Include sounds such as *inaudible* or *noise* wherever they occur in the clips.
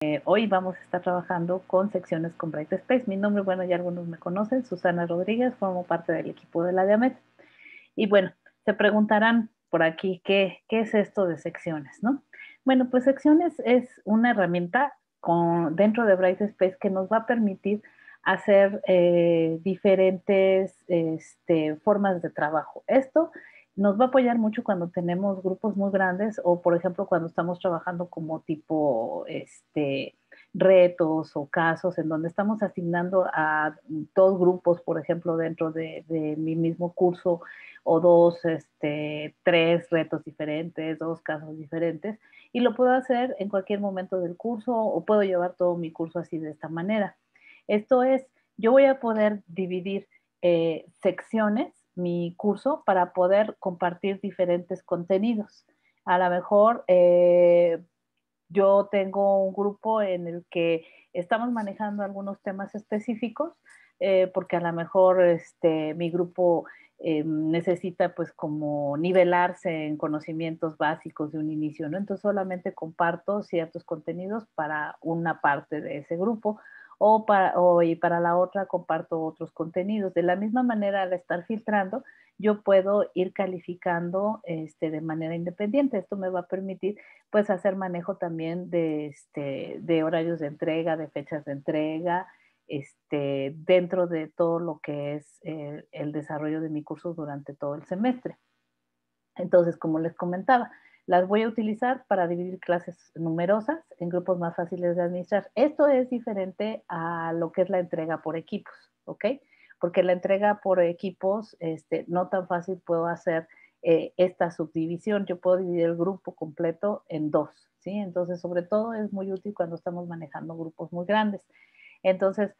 Eh, hoy vamos a estar trabajando con secciones con Brightspace. Mi nombre, bueno, ya algunos me conocen, Susana Rodríguez, formo parte del equipo de la DIAMET. Y bueno, se preguntarán por aquí qué, es esto de secciones, ¿no? Bueno, pues secciones es una herramienta dentro de Brightspace que nos va a permitir hacer eh, diferentes este, formas de trabajo. Esto nos va a apoyar mucho cuando tenemos grupos muy grandes o, por ejemplo, cuando estamos trabajando como tipo este, retos o casos en donde estamos asignando a dos grupos, por ejemplo, dentro de, mi mismo curso o dos, este, tres retos diferentes, dos casos diferentes, y lo puedo hacer en cualquier momento del curso o puedo llevar todo mi curso así de esta manera. Esto es, yo voy a poder dividir eh, secciones mi curso para poder compartir diferentes contenidos. A lo mejor eh, yo tengo un grupo en el que estamos manejando algunos temas específicos, eh, porque a lo mejor este, mi grupo eh, necesita pues como nivelarse en conocimientos básicos de un inicio, ¿no? Entonces solamente comparto ciertos contenidos para una parte de ese grupo o para, y para la otra comparto otros contenidos. De la misma manera, al estar filtrando, yo puedo ir calificando este, de manera independiente. Esto me va a permitir pues hacer manejo también de, este, de horarios de entrega, de fechas de entrega, este, dentro de todo lo que es eh, el desarrollo de mi curso durante todo el semestre. Entonces, como les comentaba, las voy a utilizar para dividir clases numerosas en grupos más fáciles de administrar. Esto es diferente a lo que es la entrega por equipos, ¿ok? Porque la entrega por equipos, este, no tan fácil puedo hacer eh, esta subdivisión. Yo puedo dividir el grupo completo en dos, ¿sí? Entonces, sobre todo es muy útil cuando estamos manejando grupos muy grandes. Entonces,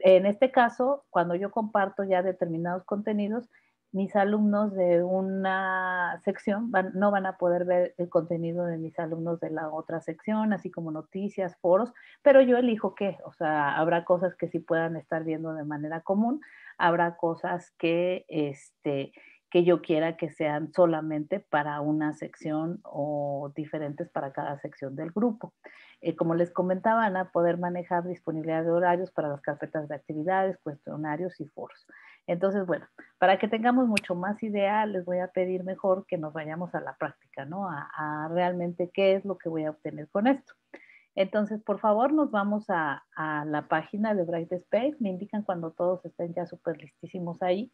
en este caso, cuando yo comparto ya determinados contenidos, mis alumnos de una sección no van a poder ver el contenido de mis alumnos de la otra sección, así como noticias, foros, pero yo elijo qué, o sea, habrá cosas que sí puedan estar viendo de manera común, habrá cosas que, este, que yo quiera que sean solamente para una sección o diferentes para cada sección del grupo. Eh, como les comentaba, van a poder manejar disponibilidad de horarios para las carpetas de actividades, cuestionarios y foros. Entonces, bueno, para que tengamos mucho más idea, les voy a pedir mejor que nos vayamos a la práctica, ¿no? A, realmente qué es lo que voy a obtener con esto. Entonces, por favor, nos vamos a, la página de Brightspace. Me indican cuando todos estén ya súper listísimos ahí.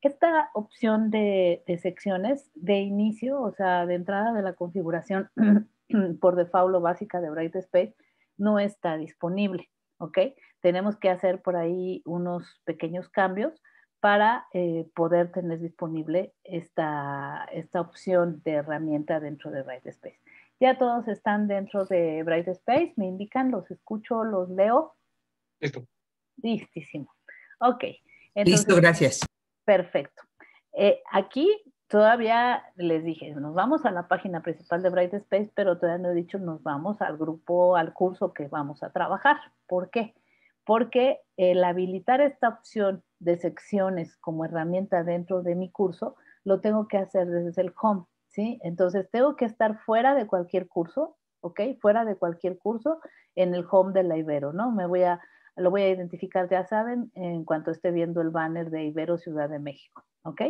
Esta opción de, de, secciones de inicio, o sea, de entrada de la configuración *clears throat* por default o básica de Brightspace, no está disponible, ¿ok? Tenemos que hacer por ahí unos pequeños cambios para eh, poder tener disponible esta, esta opción de herramienta dentro de Brightspace. Ya todos están dentro de Brightspace, me indican, los escucho, los leo. Listo. Listísimo. Ok. Entonces, Listo, gracias. Perfecto. Eh, aquí todavía les dije, nos vamos a la página principal de Brightspace, pero todavía no he dicho, nos vamos al grupo, al curso que vamos a trabajar. ¿Por qué? porque el habilitar esta opción de secciones como herramienta dentro de mi curso, lo tengo que hacer desde el home, ¿sí? Entonces tengo que estar fuera de cualquier curso, ¿ok? Fuera de cualquier curso en el home de la Ibero, ¿no? Me voy a, lo voy a identificar, ya saben, en cuanto esté viendo el banner de Ibero Ciudad de México, ¿ok?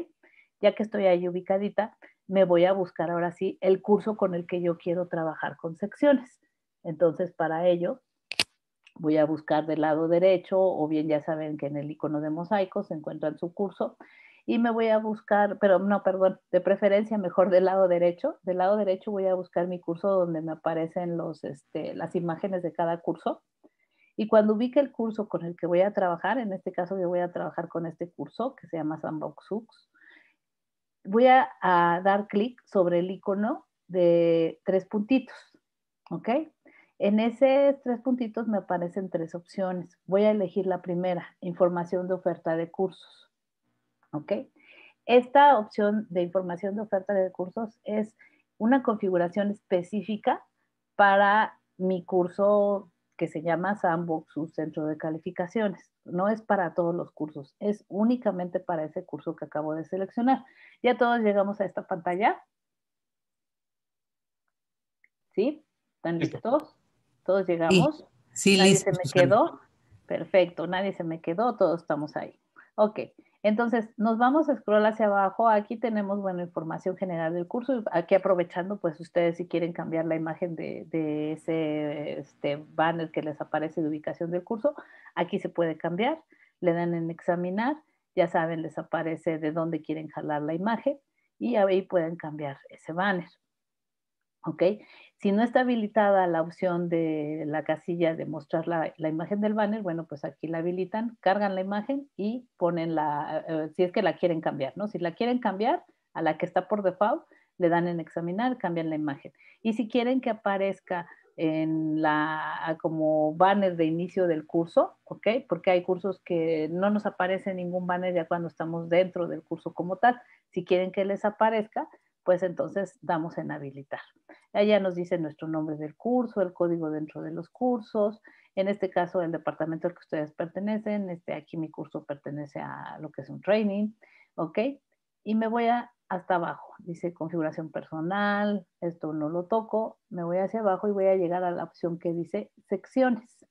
Ya que estoy ahí ubicadita, me voy a buscar ahora sí el curso con el que yo quiero trabajar con secciones. Entonces, para ello, voy a buscar del lado derecho o bien ya saben que en el icono de mosaico se encuentran su curso y me voy a buscar, pero no, perdón, de preferencia mejor del lado derecho. Del lado derecho voy a buscar mi curso donde me aparecen los, este, las imágenes de cada curso. Y cuando ubique el curso con el que voy a trabajar, en este caso yo voy a trabajar con este curso que se llama Sandbox Hooks, voy a, a dar clic sobre el icono de tres puntitos, ¿ok? En esos tres puntitos me aparecen tres opciones. Voy a elegir la primera, información de oferta de cursos. ¿Ok? Esta opción de información de oferta de cursos es una configuración específica para mi curso que se llama Sandbox, un centro de calificaciones. No es para todos los cursos, es únicamente para ese curso que acabo de seleccionar. Ya todos llegamos a esta pantalla. ¿Sí? ¿Están listos? Todos llegamos. Sí, nadie se me quedó. Perfecto, nadie se me quedó, todos estamos ahí. Ok, entonces nos vamos a scroll hacia abajo. Aquí tenemos, bueno, información general del curso. Aquí aprovechando, pues ustedes si quieren cambiar la imagen de, de ese este banner que les aparece de ubicación del curso, aquí se puede cambiar. Le dan en examinar, ya saben, les aparece de dónde quieren jalar la imagen y ahí pueden cambiar ese banner. ¿ok? Si no está habilitada la opción de la casilla de mostrar la, imagen del banner, bueno, pues aquí la habilitan, cargan la imagen y ponen la, eh, si es que la quieren cambiar, ¿no? Si la quieren cambiar a la que está por default, le dan en examinar, cambian la imagen. Y si quieren que aparezca en la, como banner de inicio del curso, ¿ok? Porque hay cursos que no nos aparece ningún banner ya cuando estamos dentro del curso como tal. Si quieren que les aparezca, pues entonces damos en habilitar. Allá nos dice nuestro nombre del curso, el código dentro de los cursos, en este caso el departamento al que ustedes pertenecen, este, aquí mi curso pertenece a lo que es un training, ¿ok? Y me voy a, hasta abajo, dice configuración personal, esto no lo toco, me voy hacia abajo y voy a llegar a la opción que dice secciones,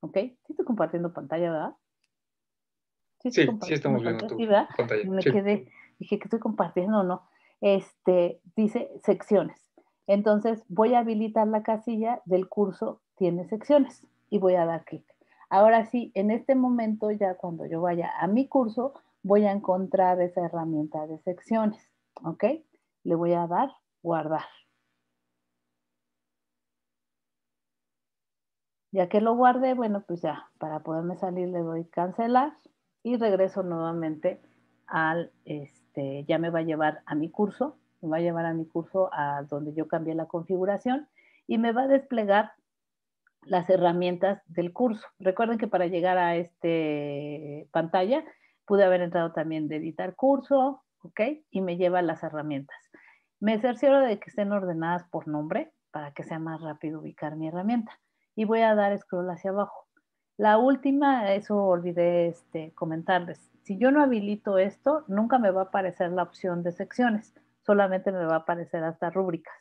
¿ok? Sí estoy compartiendo pantalla, ¿verdad? Sí, sí, estamos viendo Me quedé, dije que estoy compartiendo no este, dice secciones. Entonces voy a habilitar la casilla del curso tiene secciones y voy a dar clic. Ahora sí, en este momento ya cuando yo vaya a mi curso, voy a encontrar esa herramienta de secciones, ¿ok? Le voy a dar guardar. Ya que lo guardé, bueno, pues ya, para poderme salir le doy cancelar y regreso nuevamente al... Este, este, ya me va a llevar a mi curso, me va a llevar a mi curso a donde yo cambié la configuración y me va a desplegar las herramientas del curso. Recuerden que para llegar a este pantalla pude haber entrado también de editar curso, ¿ok? Y me lleva las herramientas. Me cercioro de que estén ordenadas por nombre para que sea más rápido ubicar mi herramienta. Y voy a dar scroll hacia abajo. La última, eso olvidé este, comentarles. Si yo no habilito esto, nunca me va a aparecer la opción de secciones, solamente me va a aparecer hasta rúbricas.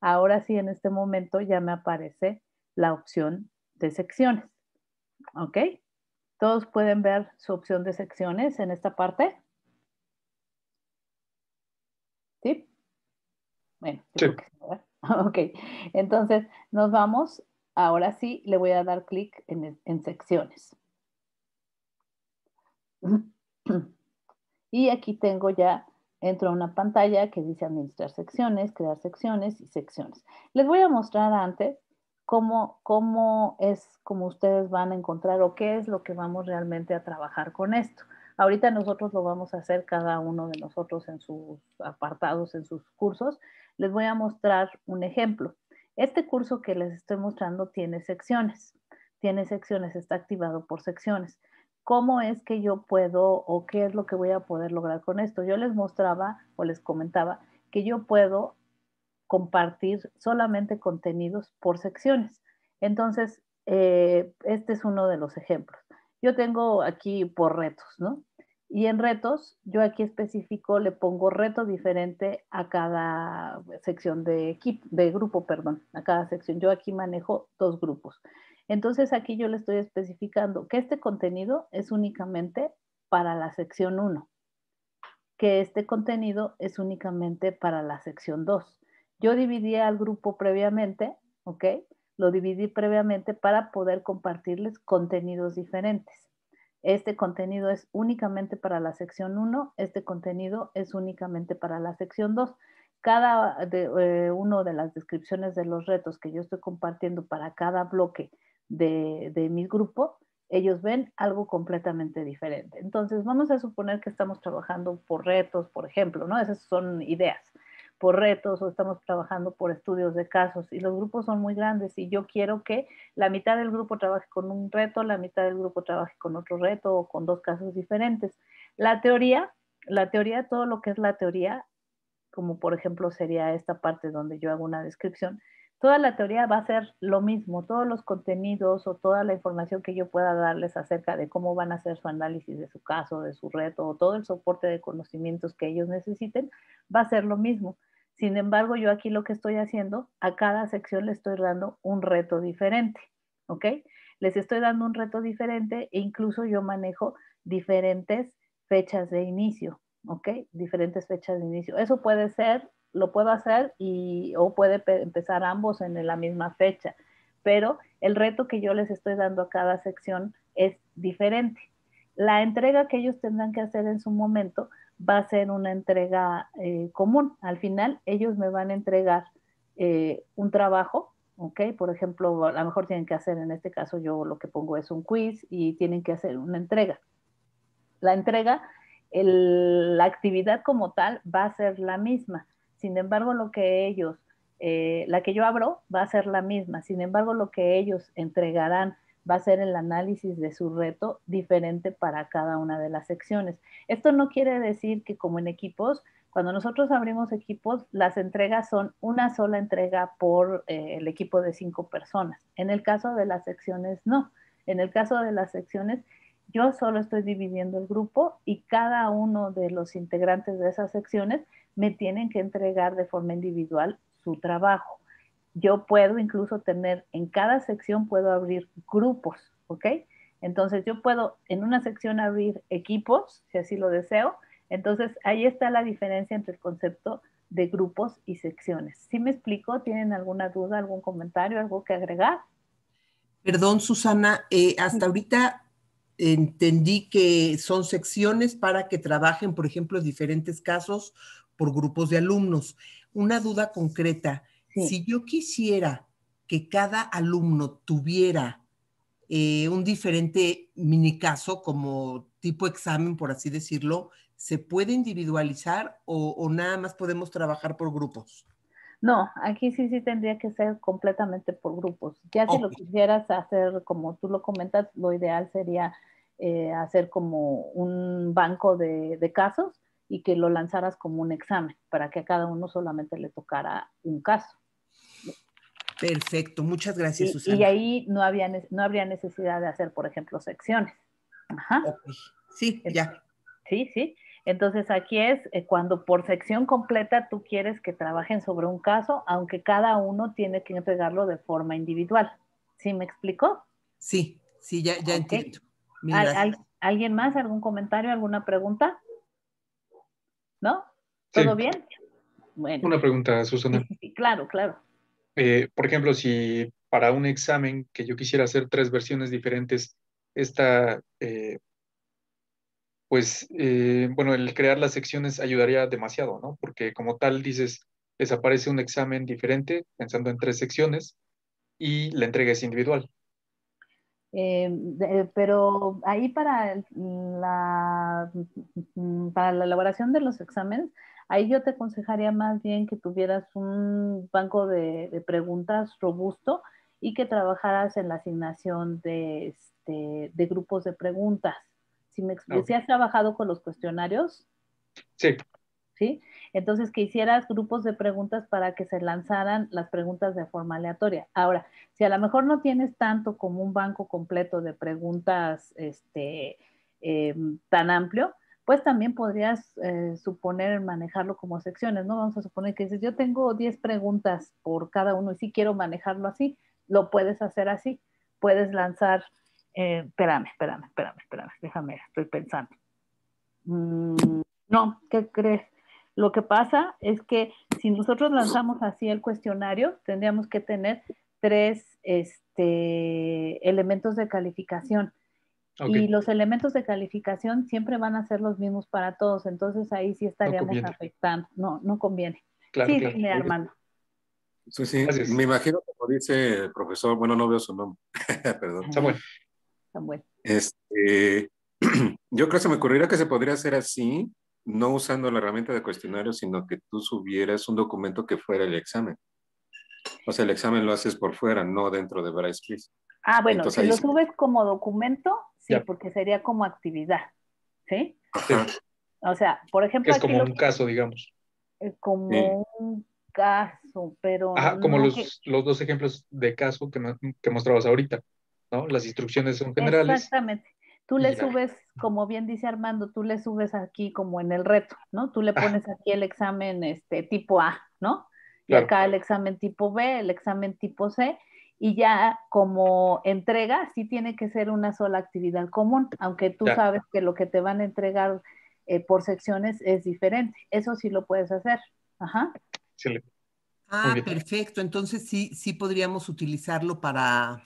Ahora sí, en este momento ya me aparece la opción de secciones. ¿Ok? Todos pueden ver su opción de secciones en esta parte. ¿Sí? Bueno, sí. *laughs* ok, entonces nos vamos Ahora sí le voy a dar clic en, secciones. Y aquí tengo ya, entro a una pantalla que dice administrar secciones, crear secciones y secciones. Les voy a mostrar antes cómo, cómo es, cómo ustedes van a encontrar o qué es lo que vamos realmente a trabajar con esto. Ahorita nosotros lo vamos a hacer cada uno de nosotros en sus apartados, en sus cursos. Les voy a mostrar un ejemplo. Este curso que les estoy mostrando tiene secciones, tiene secciones, está activado por secciones. ¿Cómo es que yo puedo o qué es lo que voy a poder lograr con esto? Yo les mostraba o les comentaba que yo puedo compartir solamente contenidos por secciones. Entonces, eh, este es uno de los ejemplos. Yo tengo aquí por retos, ¿no? Y en retos, yo aquí especifico, le pongo reto diferente a cada sección de equipo, de grupo, perdón, a cada sección. Yo aquí manejo dos grupos. Entonces aquí yo le estoy especificando que este contenido es únicamente para la sección 1, que este contenido es únicamente para la sección 2. Yo dividí al grupo previamente, ¿ok? Lo dividí previamente para poder compartirles contenidos diferentes. Este contenido es únicamente para la sección 1, este contenido es únicamente para la sección 2. Cada de, eh, uno de las descripciones de los retos que yo estoy compartiendo para cada bloque de, de mi grupo, ellos ven algo completamente diferente. Entonces, vamos a suponer que estamos trabajando por retos, por ejemplo, ¿no? Esas son ideas por retos o estamos trabajando por estudios de casos y los grupos son muy grandes y yo quiero que la mitad del grupo trabaje con un reto, la mitad del grupo trabaje con otro reto o con dos casos diferentes. La teoría, la teoría, todo lo que es la teoría, como por ejemplo sería esta parte donde yo hago una descripción, toda la teoría va a ser lo mismo, todos los contenidos o toda la información que yo pueda darles acerca de cómo van a hacer su análisis de su caso, de su reto o todo el soporte de conocimientos que ellos necesiten, va a ser lo mismo. Sin embargo, yo aquí lo que estoy haciendo, a cada sección le estoy dando un reto diferente, ¿ok? Les estoy dando un reto diferente e incluso yo manejo diferentes fechas de inicio, ¿ok? Diferentes fechas de inicio. Eso puede ser lo puedo hacer y o puede empezar ambos en la misma fecha. Pero el reto que yo les estoy dando a cada sección es diferente. La entrega que ellos tendrán que hacer en su momento va a ser una entrega eh, común. Al final ellos me van a entregar eh, un trabajo, ¿ok? Por ejemplo, a lo mejor tienen que hacer, en este caso yo lo que pongo es un quiz y tienen que hacer una entrega. La entrega, la actividad como tal va a ser la misma sin embargo, lo que ellos, eh, la que yo abro va a ser la misma. Sin embargo, lo que ellos entregarán va a ser el análisis de su reto diferente para cada una de las secciones. Esto no quiere decir que como en equipos, cuando nosotros abrimos equipos, las entregas son una sola entrega por eh, el equipo de cinco personas. En el caso de las secciones, no. En el caso de las secciones, yo solo estoy dividiendo el grupo y cada uno de los integrantes de esas secciones me tienen que entregar de forma individual su trabajo. Yo puedo incluso tener, en cada sección puedo abrir grupos, ¿ok? Entonces yo puedo en una sección abrir equipos, si así lo deseo. Entonces ahí está la diferencia entre el concepto de grupos y secciones. ¿Sí me explico? ¿Tienen alguna duda, algún comentario, algo que agregar? Perdón, Susana, eh, hasta ahorita entendí que son secciones para que trabajen, por ejemplo, diferentes casos por grupos de alumnos. Una duda concreta, si yo quisiera que cada alumno tuviera eh, un diferente mini caso como tipo examen, por así decirlo, ¿se puede individualizar o, nada más podemos trabajar por grupos? No, aquí sí, sí tendría que ser completamente por grupos. Ya si lo quisieras hacer como tú lo comentas, lo ideal sería eh, hacer como un banco de casos y que lo lanzaras como un examen para que a cada uno solamente le tocara un caso. Perfecto, muchas gracias, y, Susana. Y ahí no, había, no habría necesidad de hacer, por ejemplo, secciones. Ajá. Sí, ya. Sí, sí. Entonces aquí es eh, cuando por sección completa tú quieres que trabajen sobre un caso, aunque cada uno tiene que entregarlo de forma individual. ¿Sí me explicó? Sí, sí, ya, ya entiendo. ¿Al, alguien más? ¿Algún comentario? ¿Alguna pregunta? ¿no? ¿Todo bien? Bueno. Una pregunta, Susana. claro, claro. Eh, por ejemplo, si para un examen que yo quisiera hacer tres versiones diferentes, esta, eh, pues, eh, bueno, el crear las secciones ayudaría demasiado, ¿no? Porque como tal dices, les aparece un examen diferente pensando en tres secciones y la entrega es individual. Eh, pero ahí para la, mm, para la elaboración de los exámenes, ahí yo te aconsejaría más bien que tuvieras un banco de, preguntas robusto y que trabajaras en la asignación de, este, grupos de preguntas. Si me has trabajado con los cuestionarios. Sí. ¿sí? Entonces, que hicieras grupos de preguntas para que se lanzaran las preguntas de forma aleatoria. Ahora, si a lo mejor no tienes tanto como un banco completo de preguntas este, em, tan amplio, pues también podrías eh, suponer manejarlo como secciones, ¿no? Vamos a suponer que dices, yo tengo 10 preguntas por cada uno y si quiero manejarlo así, lo puedes hacer así, puedes lanzar, eh, espérame, espérame, espérame, espérame, déjame, estoy pensando. Mm, no, ¿qué crees? Lo que pasa es que si nosotros lanzamos así el cuestionario, tendríamos que tener tres este, elementos de calificación. Y los elementos de calificación siempre van a ser los mismos para todos, entonces ahí sí estaríamos afectando. No, no conviene. sí, Sí, sí, me imagino como dice el profesor, bueno, no veo su nombre, *laughs* perdón. Samuel. Samuel. Este, *clears throat* yo creo que se me ocurriría que se podría hacer así, no usando la herramienta de cuestionario, sino que tú subieras un documento que fuera el examen. O sea, el examen lo haces por fuera, no dentro de Brightspace. Ah, bueno, si lo subes como documento, sí, porque sería como actividad, ¿sí? O sea, por ejemplo... Es como un caso, digamos. Es como un caso, pero... como los, los, dos ejemplos de caso que, que mostrabas ahorita, ¿no? Las instrucciones son generales. Exactamente. Tú le subes, como bien dice Armando, tú le subes aquí como en el reto, ¿no? Tú le ah. pones aquí el examen este, tipo A, ¿no? Y acá el examen tipo B, el examen tipo C, y ya como entrega, sí tiene que ser una sola actividad común, aunque tú sabes que lo que te van a entregar eh, por secciones es diferente. Eso sí lo puedes hacer. Ajá. Ah, perfecto. Entonces sí, sí podríamos utilizarlo para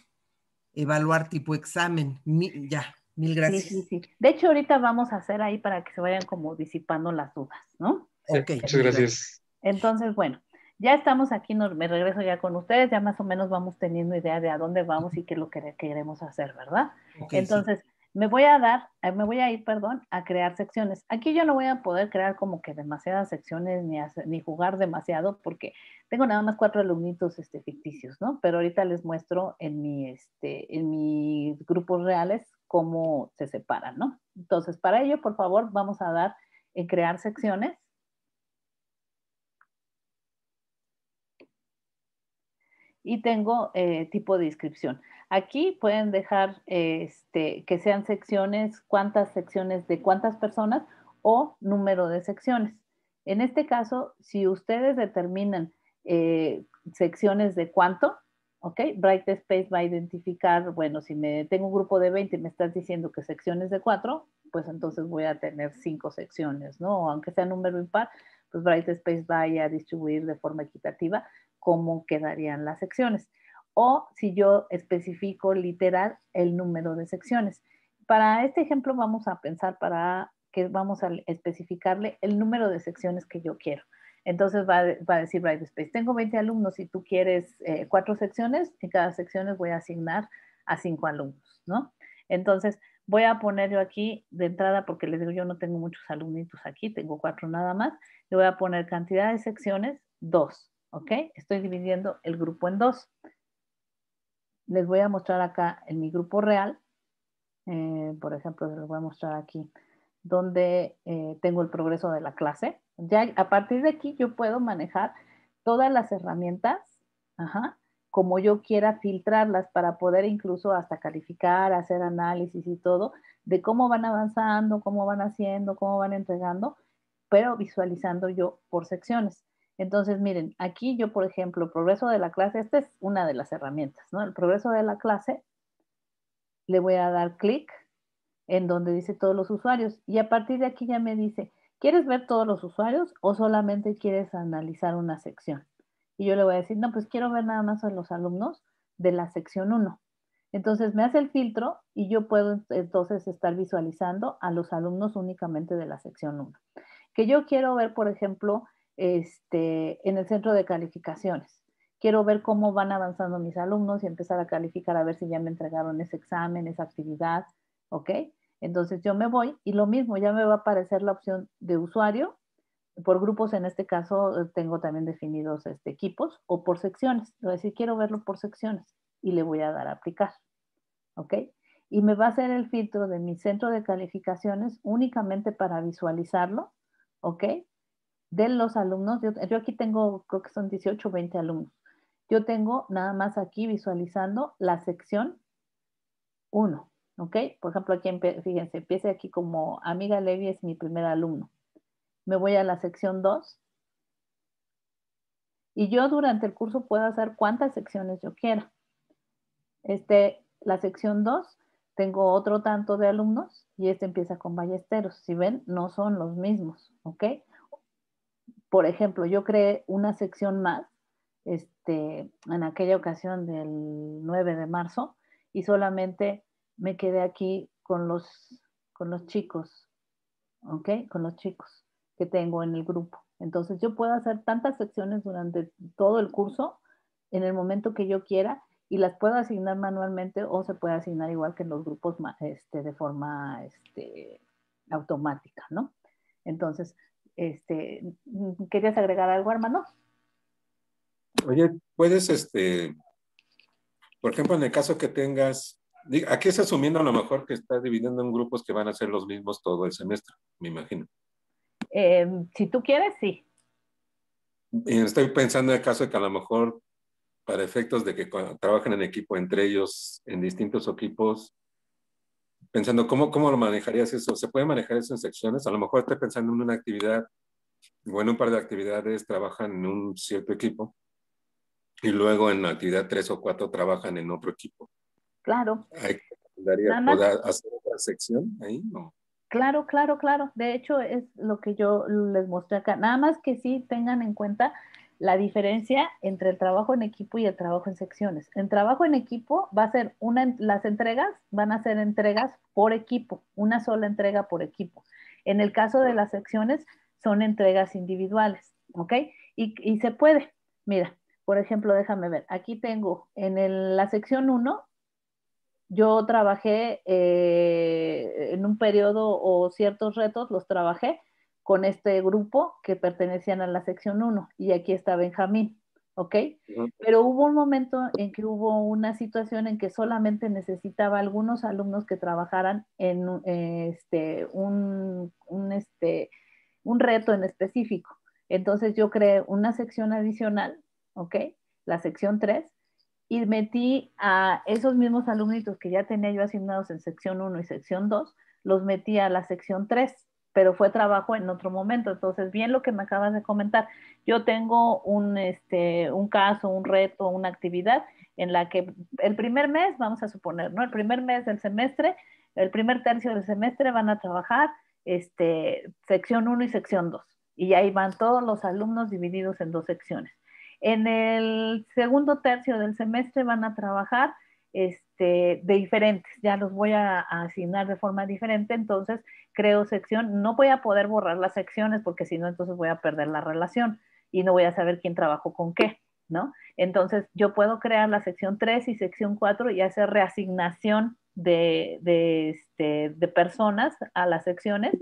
evaluar tipo examen. ya, Mil gracias. Sí, sí, sí. De hecho, ahorita vamos a hacer ahí para que se vayan como disipando las dudas, ¿no? ok. Muchas gracias. Entonces, bueno, ya estamos aquí, me regreso ya con ustedes, ya más o menos vamos teniendo idea de a dónde vamos y qué es lo que queremos hacer, ¿verdad? Entonces, me voy a dar, eh, me voy a ir, perdón, a crear secciones. Aquí yo no voy a poder crear como que demasiadas secciones ni, ni jugar demasiado porque tengo nada más cuatro alumnitos este, ficticios, ¿no? Pero ahorita les muestro en mi, este, en mis grupos reales cómo se separan, ¿no? Entonces, para ello, por favor, vamos a dar en crear secciones. Y tengo eh, tipo de inscripción. Aquí pueden dejar eh, este, que sean secciones, cuántas secciones de cuántas personas o número de secciones. En este caso, si ustedes determinan eh, secciones de cuánto, ¿ok? Bright Space va a identificar, bueno, si me tengo un grupo de 20 y me estás diciendo que secciones de 4, pues entonces voy a tener 5 secciones, ¿no? Aunque sea número impar, pues Bright Space va a distribuir de forma equitativa cómo quedarían las secciones. O si yo especifico literal el número de secciones. Para este ejemplo vamos a pensar para que vamos a especificarle el número de secciones que yo quiero. Entonces va, a decir Brightspace, tengo 20 alumnos, si tú quieres eh, cuatro secciones, en cada sección les voy a asignar a cinco alumnos, ¿no? Entonces voy a poner yo aquí de entrada, porque les digo, yo no tengo muchos alumnitos aquí, tengo cuatro nada más, le voy a poner cantidad de secciones, dos, ¿ok? Estoy dividiendo el grupo en dos. Les voy a mostrar acá en mi grupo real, eh, por ejemplo, les voy a mostrar aquí, donde eh, tengo el progreso de la clase, ya a partir de aquí yo puedo manejar todas las herramientas, como yo quiera filtrarlas para poder incluso hasta calificar, hacer análisis y todo de cómo van avanzando, cómo van haciendo, cómo van entregando, pero visualizando yo por secciones. Entonces, miren, aquí yo, por ejemplo, progreso de la clase, esta es una de las herramientas, ¿no? El progreso de la clase, le voy a dar clic en donde dice todos los usuarios y a partir de aquí ya me dice ¿quieres ver todos los usuarios o solamente quieres analizar una sección? Y yo le voy a decir, no, pues quiero ver nada más a los alumnos de la sección 1. Entonces me hace el filtro y yo puedo entonces estar visualizando a los alumnos únicamente de la sección 1. Que yo quiero ver, por ejemplo, este, en el centro de calificaciones. Quiero ver cómo van avanzando mis alumnos y empezar a calificar a ver si ya me entregaron ese examen, esa actividad, ¿ok? Entonces yo me voy y lo mismo, ya me va a aparecer la opción de usuario. Por grupos, en este caso, eh, tengo también definidos este, equipos o por secciones. Voy decir, quiero verlo por secciones y le voy a dar a aplicar. ¿Ok? Y me va a hacer el filtro de mi centro de calificaciones únicamente para visualizarlo. ¿Ok? De los alumnos, yo, aquí tengo, creo que son 18 o 20 alumnos. Yo tengo nada más aquí visualizando la sección 1. ¿ok? Por ejemplo, aquí, fíjense, empiece aquí como amiga Levi es mi primer alumno. Me voy a la sección 2 y yo durante el curso puedo hacer cuantas secciones yo quiera. Este, la sección 2, tengo otro tanto de alumnos y este empieza con ballesteros. Si ven, no son los mismos, ¿ok? Por ejemplo, yo creé una sección más este, en aquella ocasión del 9 de marzo y solamente me quedé aquí con los, con los chicos, ¿ok? Con los chicos que tengo en el grupo. Entonces yo puedo hacer tantas secciones durante todo el curso, en el momento que yo quiera, y las puedo asignar manualmente o se puede asignar igual que en los grupos este, de forma este, automática, ¿no? Entonces, este, ¿querías agregar algo, hermano? Oye, puedes, este, por ejemplo, en el caso que tengas Aquí es asumiendo a lo mejor que está dividiendo en grupos que van a ser los mismos todo el semestre, me imagino. Em, si tú quieres, sí. Estoy pensando en el caso de que a lo mejor para efectos de que trabajen en equipo entre ellos, en distintos equipos, pensando cómo, cómo lo manejarías eso. ¿Se puede manejar eso en secciones? A lo mejor estoy pensando en una actividad bueno, un par de actividades trabajan en un cierto equipo y luego en la actividad tres o cuatro trabajan en otro equipo claro. sección ahí, Claro, claro, claro. De hecho, es lo que yo les mostré acá. Nada más que sí tengan en cuenta la diferencia entre el trabajo en equipo y el trabajo en secciones. En trabajo en equipo va a ser una, las entregas van a ser entregas por equipo, una sola entrega por equipo. En el caso de las secciones son entregas individuales, ¿ok? Y, se puede. Mira, por ejemplo, déjame ver, aquí tengo en la sección 1 yo trabajé eh, en un periodo o ciertos retos, los trabajé con este grupo que pertenecían a la sección 1 y aquí está Benjamín, ¿ok? Pero hubo un momento en que hubo una situación en que solamente necesitaba algunos alumnos que trabajaran en eh, este, un, este, un reto en específico. Entonces yo creé una sección adicional, ¿ok? La sección 3, y metí a esos mismos alumnitos que ya tenía yo asignados en sección 1 y sección 2, los metí a la sección 3, pero fue trabajo en otro momento. Entonces, bien lo que me acabas de comentar, yo tengo un, este, un caso, un reto, una actividad en la que el primer mes, vamos a suponer, ¿no? El primer mes del semestre, el primer tercio del semestre van a trabajar este, sección 1 y sección 2. Y ahí van todos los alumnos divididos en dos secciones. En el segundo tercio del semestre van a trabajar este, de diferentes, ya los voy a, asignar de forma diferente, entonces creo sección, no voy a poder borrar las secciones porque si no, entonces voy a perder la relación y no voy a saber quién trabajó con qué, ¿no? Entonces yo puedo crear la sección 3 y sección 4 y hacer reasignación de, de este, personas a las secciones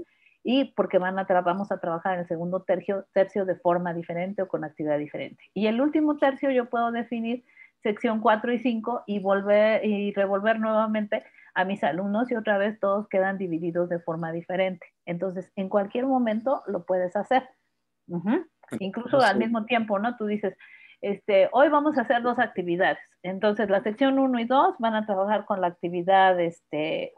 y porque van a vamos a trabajar en el segundo tercio, tercio de forma diferente o con actividad diferente. Y el último tercio yo puedo definir sección 4 y 5 y, volver, y revolver nuevamente a mis alumnos y otra vez todos quedan divididos de forma diferente. Entonces, en cualquier momento lo puedes hacer. Incluso al mismo tiempo, ¿no? Tú dices, este, hoy vamos a hacer dos actividades. Entonces, la sección 1 y 2 van a trabajar con la actividad 1 este,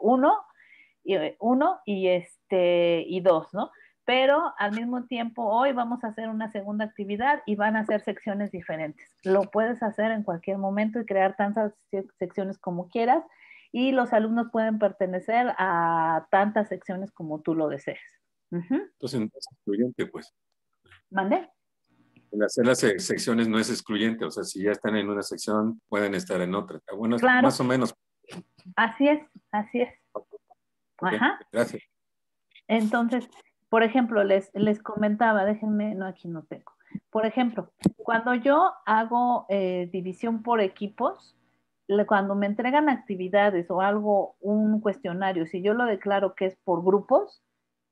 eh, uno y, este, y dos, ¿no? Pero al mismo tiempo hoy vamos a hacer una segunda actividad y van a hacer secciones diferentes. Lo puedes hacer en cualquier momento y crear tantas secciones como quieras y los alumnos pueden pertenecer a tantas secciones como tú lo desees. Entonces no es excluyente, pues. ¿Mande? hacer las eh, secciones no es excluyente, o sea, si ya están en una sección, pueden estar en otra. Bueno, más o menos. Así es, así es. Ajá. Gracias. Entonces, por ejemplo, les, les comentaba, déjenme, no, aquí no tengo. Por ejemplo, cuando yo hago eh, división por equipos, cuando me entregan actividades o algo, un cuestionario, si yo lo declaro que es por grupos,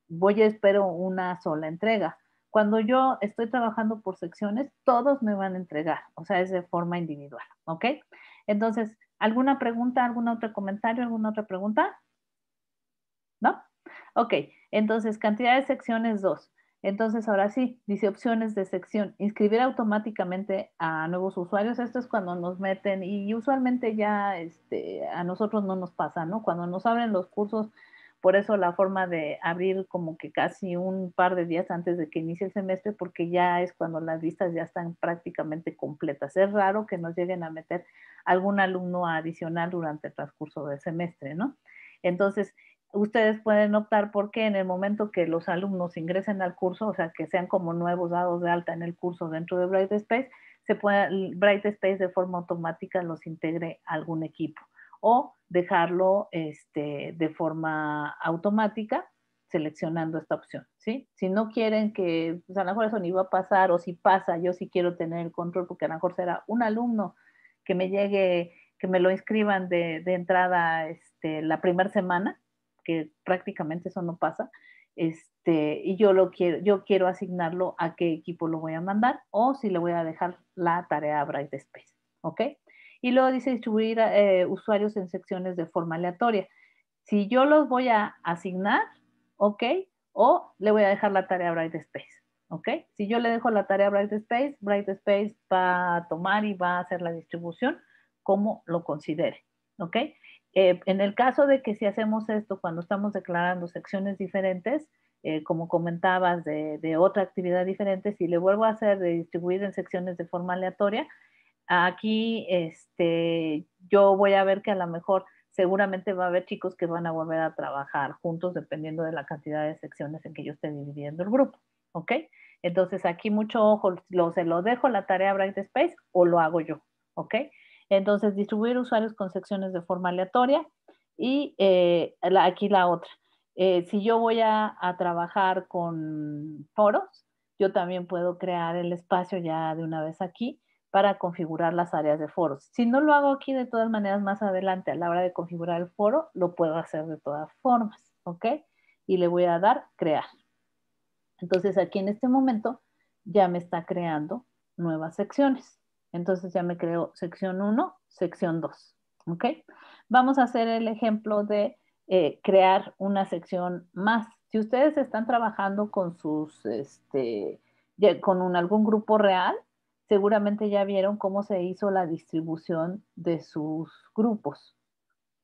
voy a espero una sola entrega. Cuando yo estoy trabajando por secciones, todos me van a entregar, o sea, es de forma individual, ¿ok? Entonces, ¿alguna pregunta, algún otro comentario, alguna otra pregunta? ¿no? Ok, entonces cantidad de secciones 2. Entonces ahora sí, dice opciones de sección. Inscribir automáticamente a nuevos usuarios. Esto es cuando nos meten y usualmente ya este, a nosotros no nos pasa, ¿no? Cuando nos abren los cursos, por eso la forma de abrir como que casi un par de días antes de que inicie el semestre, porque ya es cuando las listas ya están prácticamente completas. Es raro que nos lleguen a meter algún alumno adicional durante el transcurso del semestre, ¿no? Entonces, ustedes pueden optar porque en el momento que los alumnos ingresen al curso, o sea, que sean como nuevos dados de alta en el curso dentro de Brightspace, se pueda Brightspace de forma automática los integre a algún equipo o dejarlo este, de forma automática seleccionando esta opción, ¿sí? Si no quieren que, pues, a lo mejor eso ni a pasar, o si pasa, yo sí quiero tener el control, porque a lo mejor será un alumno que me llegue, que me lo inscriban de, de entrada este, la primera semana, que prácticamente eso no pasa. Este, y yo lo quiero, yo quiero asignarlo a qué equipo lo voy a mandar o si le voy a dejar la tarea a Bright ¿ok? Y luego dice distribuir eh, usuarios en secciones de forma aleatoria. Si yo los voy a asignar, ¿ok? O le voy a dejar la tarea a Bright ¿ok? Si yo le dejo la tarea a Brightspace Brightspace va a tomar y va a hacer la distribución como lo considere, ¿ok? Eh, en el caso de que si hacemos esto cuando estamos declarando secciones diferentes, eh, como comentabas, de, otra actividad diferente, si le vuelvo a hacer de distribuir en secciones de forma aleatoria, aquí este, yo voy a ver que a lo mejor seguramente va a haber chicos que van a volver a trabajar juntos dependiendo de la cantidad de secciones en que yo esté dividiendo el grupo, ¿ok? Entonces aquí mucho ojo, se lo dejo la tarea Bright Space o lo hago yo, ¿ok? Entonces, distribuir usuarios con secciones de forma aleatoria. Y eh, aquí la otra. Eh, si yo voy a, trabajar con foros, yo también puedo crear el espacio ya de una vez aquí para configurar las áreas de foros. Si no lo hago aquí, de todas maneras, más adelante a la hora de configurar el foro, lo puedo hacer de todas formas, ¿ok? Y le voy a dar crear. Entonces aquí en este momento ya me está creando nuevas secciones. Entonces ya me creo sección 1, sección 2. ¿Ok? Vamos a hacer el ejemplo de eh, crear una sección más. Si ustedes están trabajando con sus, este, con algún grupo real, seguramente ya vieron cómo se hizo la distribución de sus grupos.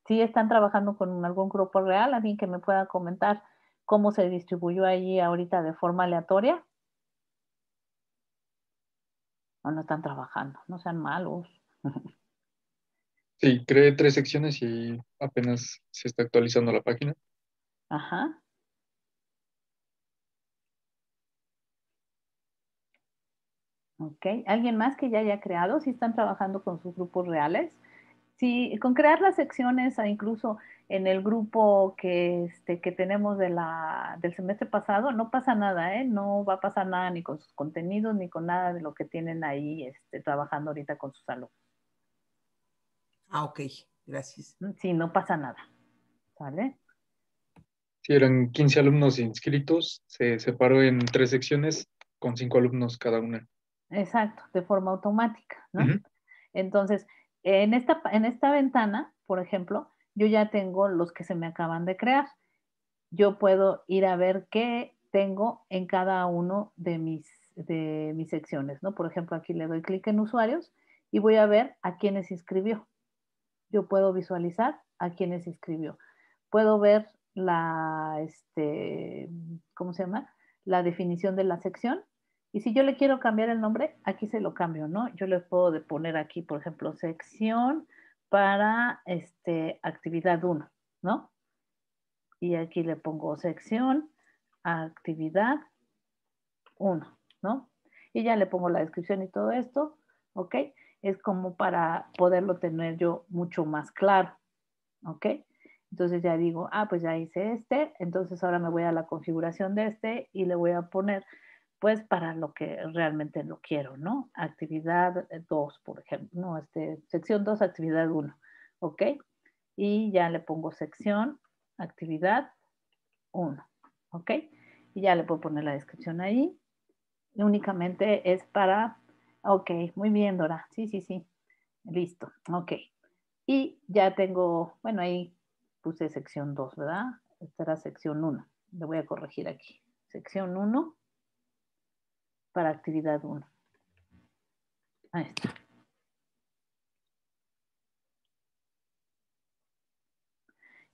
Si están trabajando con algún grupo real, alguien que me pueda comentar cómo se distribuyó allí ahorita de forma aleatoria, o no están trabajando, no sean malos. Sí, creé tres secciones y apenas se está actualizando la página. Ajá. Ok, ¿alguien más que ya haya creado? si ¿Sí están trabajando con sus grupos reales? Sí, con crear las secciones, ah, incluso en el grupo que, este, que tenemos del semestre pasado, no pasa nada, ¿eh? no va a pasar nada ni con sus contenidos ni con nada de lo que tienen ahí este, trabajando ahorita con sus alumnos. Ah, ok, gracias. Mm, sí, no pasa nada. ¿Sale? Sí, eran 15 alumnos inscritos, se separó en tres secciones con cinco alumnos cada una. Exacto, de forma automática, ¿no? Entonces, en esta, ventana, por ejemplo, yo ya tengo los que se me acaban de crear. Yo puedo ir a ver qué tengo en cada uno de mis, de mis secciones, ¿no? Por ejemplo, aquí le doy clic en usuarios y voy a ver a quiénes inscribió. Yo puedo visualizar a quiénes inscribió. Puedo ver la, este, ¿cómo se llama? La definición de la sección y si yo le quiero cambiar el nombre, aquí se lo cambio, ¿no? Yo le puedo poner aquí, por ejemplo, sección para este, actividad 1, ¿no? Y aquí le pongo sección, actividad 1, ¿no? Y ya le pongo la descripción y todo esto, ¿ok? Es como para poderlo tener yo mucho más claro, ¿ok? Entonces ya digo, ah, pues ya hice este, entonces ahora me voy a la configuración de este y le voy a poner pues para lo que realmente lo quiero, ¿no? Actividad 2, eh, por ejemplo, no, este, sección 2, actividad 1, ¿ok? Y ya le pongo sección, actividad 1, ¿ok? Y ya le puedo poner la descripción ahí. únicamente es para, ok, muy bien, Dora, sí, sí, sí, listo, ok. Y ya tengo, bueno, ahí puse sección 2, ¿verdad? Esta era sección 1. Le voy a corregir aquí. Sección 1 para actividad 1. Ahí está.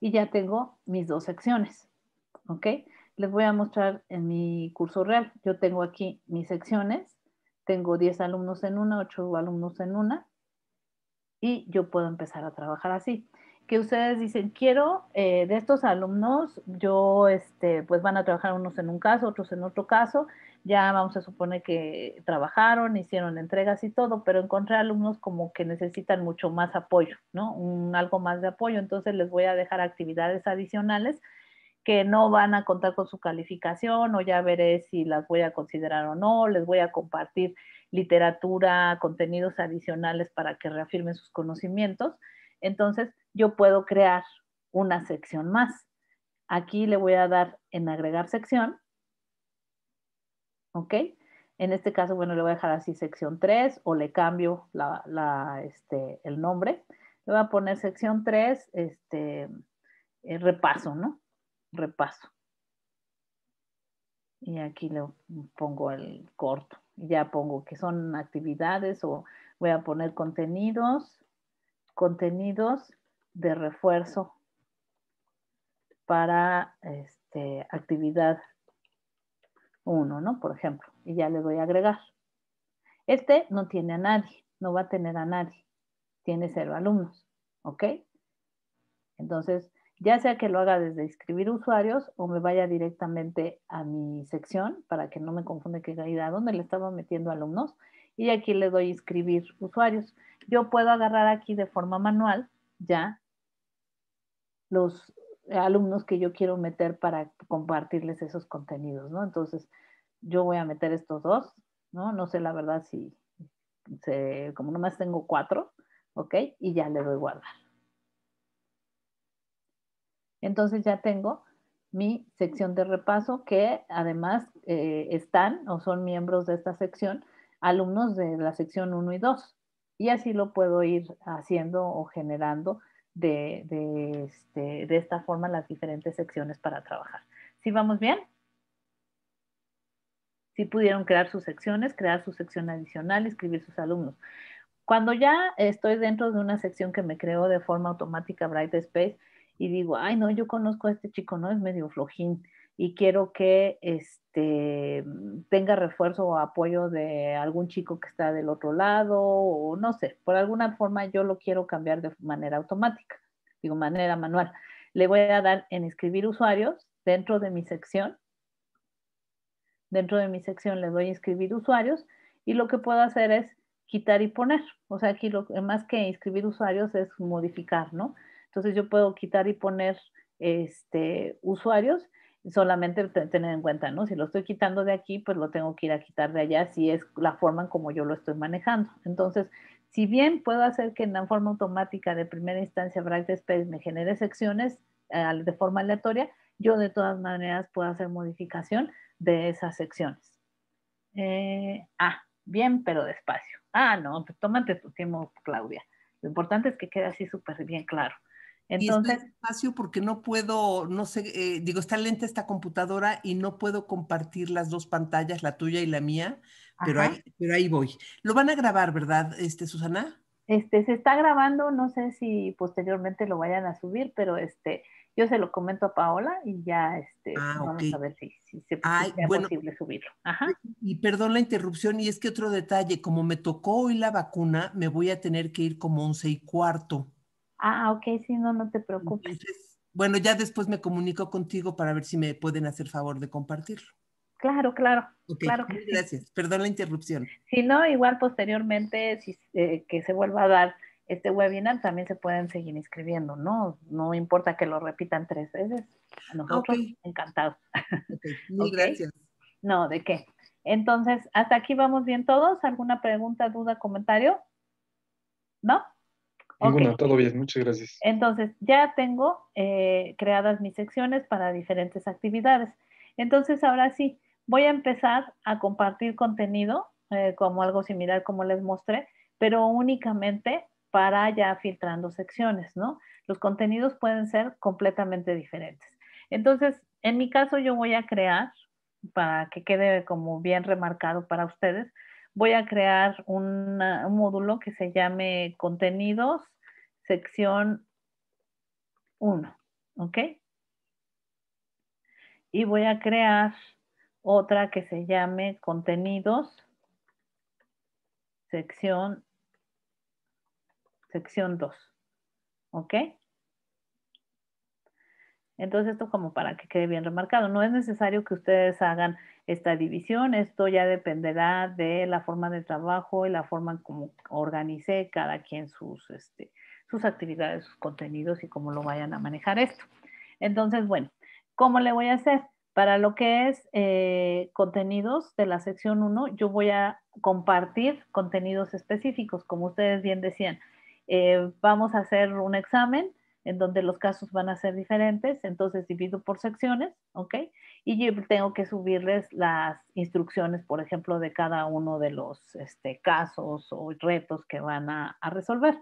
Y ya tengo mis dos secciones. ¿Ok? Les voy a mostrar en mi curso real. Yo tengo aquí mis secciones. Tengo 10 alumnos en una, 8 alumnos en una. Y yo puedo empezar a trabajar así que ustedes dicen, quiero eh, de estos alumnos, yo, este, pues van a trabajar unos en un caso, otros en otro caso, ya vamos a suponer que trabajaron, hicieron entregas y todo, pero encontré alumnos como que necesitan mucho más apoyo, ¿no? Un, algo más de apoyo, entonces les voy a dejar actividades adicionales que no van a contar con su calificación o ya veré si las voy a considerar o no, les voy a compartir literatura, contenidos adicionales para que reafirmen sus conocimientos. Entonces, yo puedo crear una sección más. Aquí le voy a dar en agregar sección. ¿Ok? En este caso, bueno, le voy a dejar así sección 3 o le cambio este, el nombre. Le voy a poner sección 3, este, eh, repaso, ¿no? Repaso. Y aquí le pongo el corto. Ya pongo que son actividades o voy a poner contenidos, contenidos de refuerzo para este, actividad 1, ¿no? Por ejemplo, y ya le doy a agregar. Este no tiene a nadie, no va a tener a nadie, tiene cero alumnos, ¿ok? Entonces, ya sea que lo haga desde inscribir usuarios o me vaya directamente a mi sección para que no me confunde que caída a dónde le estaba metiendo alumnos y aquí le doy inscribir usuarios. Yo puedo agarrar aquí de forma manual ya los alumnos que yo quiero meter para compartirles esos contenidos, ¿no? Entonces, yo voy a meter estos dos, ¿no? No sé la verdad si, como nomás tengo cuatro, ¿ok? Y ya le doy guardar. Entonces ya tengo mi sección de repaso que además eh, están o son miembros de esta sección alumnos de la sección 1 y 2. Y así lo puedo ir haciendo o generando este, de, esta forma las diferentes secciones para trabajar. ¿Sí vamos bien? Si ¿Sí pudieron crear sus secciones, crear su sección adicional, escribir sus alumnos. Cuando ya estoy dentro de una sección que me creó de forma automática Brightspace y digo, ay, no, yo conozco a este chico, no, es medio flojín y quiero que este, tenga refuerzo o apoyo de algún chico que está del otro lado o no sé, por alguna forma yo lo quiero cambiar de manera automática, digo manera manual. Le voy a dar en escribir usuarios dentro de mi sección. Dentro de mi sección le doy a escribir usuarios y lo que puedo hacer es quitar y poner. O sea, aquí lo más que inscribir usuarios es modificar, ¿no? Entonces yo puedo quitar y poner este, usuarios solamente tener en cuenta, ¿no? Si lo estoy quitando de aquí, pues lo tengo que ir a quitar de allá, si es la forma en como yo lo estoy manejando. Entonces, si bien puedo hacer que en la forma automática de primera instancia Space me genere secciones eh, de forma aleatoria, yo de todas maneras puedo hacer modificación de esas secciones. Eh, ah, bien, pero despacio. Ah, no, pues tómate tu tiempo, Claudia. Lo importante es que quede así súper bien claro. Entonces, y espacio porque no puedo, no sé, eh, digo, está lenta esta computadora y no puedo compartir las dos pantallas, la tuya y la mía, pero ahí, pero ahí voy. Lo van a grabar, ¿verdad, este, Susana? Este, se está grabando, no sé si posteriormente lo vayan a subir, pero este, yo se lo comento a Paola y ya este, ah, vamos a ver si, si sea posible subirlo. Y perdón la interrupción, y es que otro detalle, como me tocó hoy la vacuna, me voy a tener que ir como once y cuarto. Ah, ok, sí, no, no te preocupes. bueno, ya después me comunico contigo para ver si me pueden hacer favor de compartirlo. Claro, claro. claro gracias. Perdón la interrupción. Si no, igual posteriormente, si, eh, que se vuelva a dar este webinar, también se pueden seguir inscribiendo, ¿no? No importa que lo repitan tres veces. A nosotros, encantados. *laughs* gracias. No, ¿de qué? Entonces, ¿hasta aquí vamos bien todos? ¿Alguna pregunta, duda, comentario? ¿No? Ninguna, todo bien, muchas gracias. Entonces, ya tengo eh, creadas mis secciones para diferentes actividades. Entonces, ahora sí, voy a empezar a compartir contenido eh, como algo similar como les mostré, pero únicamente para ya filtrando secciones, ¿no? Los contenidos pueden ser completamente diferentes. Entonces, en mi caso, yo voy a crear, para que quede como bien remarcado para ustedes, voy a crear un módulo que se llame contenidos sección 1, ¿ok? Y voy a crear otra que se llame contenidos sección sección 2, ¿ok? Entonces, esto como para que quede bien remarcado, no es necesario que ustedes hagan esta división, esto ya dependerá de la forma de trabajo y la forma como organice cada quien este, sus, actividades, sus contenidos y cómo lo vayan a manejar esto. Entonces, bueno, ¿cómo le voy a hacer? Para lo que es eh, contenidos de la sección 1, yo voy a compartir contenidos específicos, como ustedes bien decían. Eh, vamos a hacer un examen, en donde los casos van a ser diferentes, entonces divido por secciones, ¿ok? Y yo tengo que subirles las instrucciones, por ejemplo, de cada uno de los este, casos o retos que van a, resolver.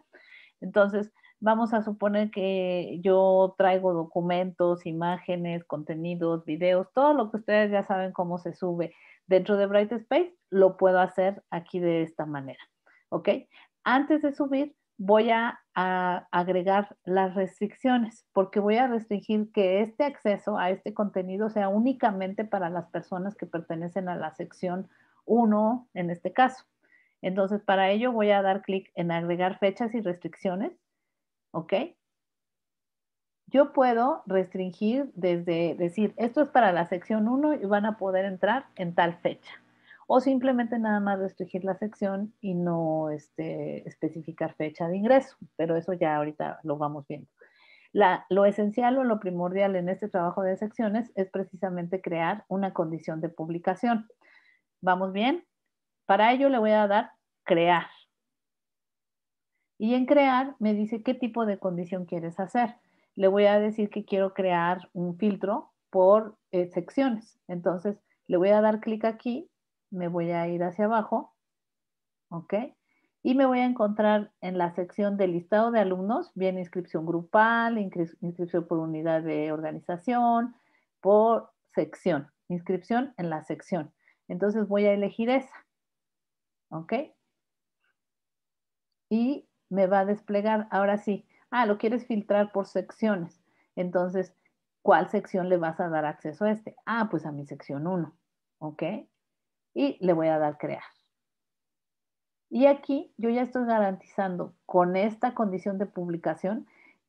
Entonces, vamos a suponer que yo traigo documentos, imágenes, contenidos, videos, todo lo que ustedes ya saben cómo se sube dentro de Brightspace, lo puedo hacer aquí de esta manera, ¿ok? Antes de subir, voy a, agregar las restricciones, porque voy a restringir que este acceso a este contenido sea únicamente para las personas que pertenecen a la sección 1, en este caso. Entonces, para ello voy a dar clic en agregar fechas y restricciones, ¿ok? Yo puedo restringir desde decir, esto es para la sección 1 y van a poder entrar en tal fecha o simplemente nada más restringir la sección y no este, especificar fecha de ingreso, pero eso ya ahorita lo vamos viendo. lo esencial o lo primordial en este trabajo de secciones es precisamente crear una condición de publicación. ¿Vamos bien? Para ello le voy a dar crear. Y en crear me dice qué tipo de condición quieres hacer. Le voy a decir que quiero crear un filtro por eh, secciones. Entonces le voy a dar clic aquí me voy a ir hacia abajo, ¿ok? Y me voy a encontrar en la sección de listado de alumnos, bien inscripción grupal, inscripción por unidad de organización, por sección, inscripción en la sección. Entonces voy a elegir esa, ¿ok? Y me va a desplegar, ahora sí, ah, lo quieres filtrar por secciones. Entonces, ¿cuál sección le vas a dar acceso a este? Ah, pues a mi sección 1, ¿ok? y le voy a dar crear. Y aquí yo ya estoy garantizando con esta condición de publicación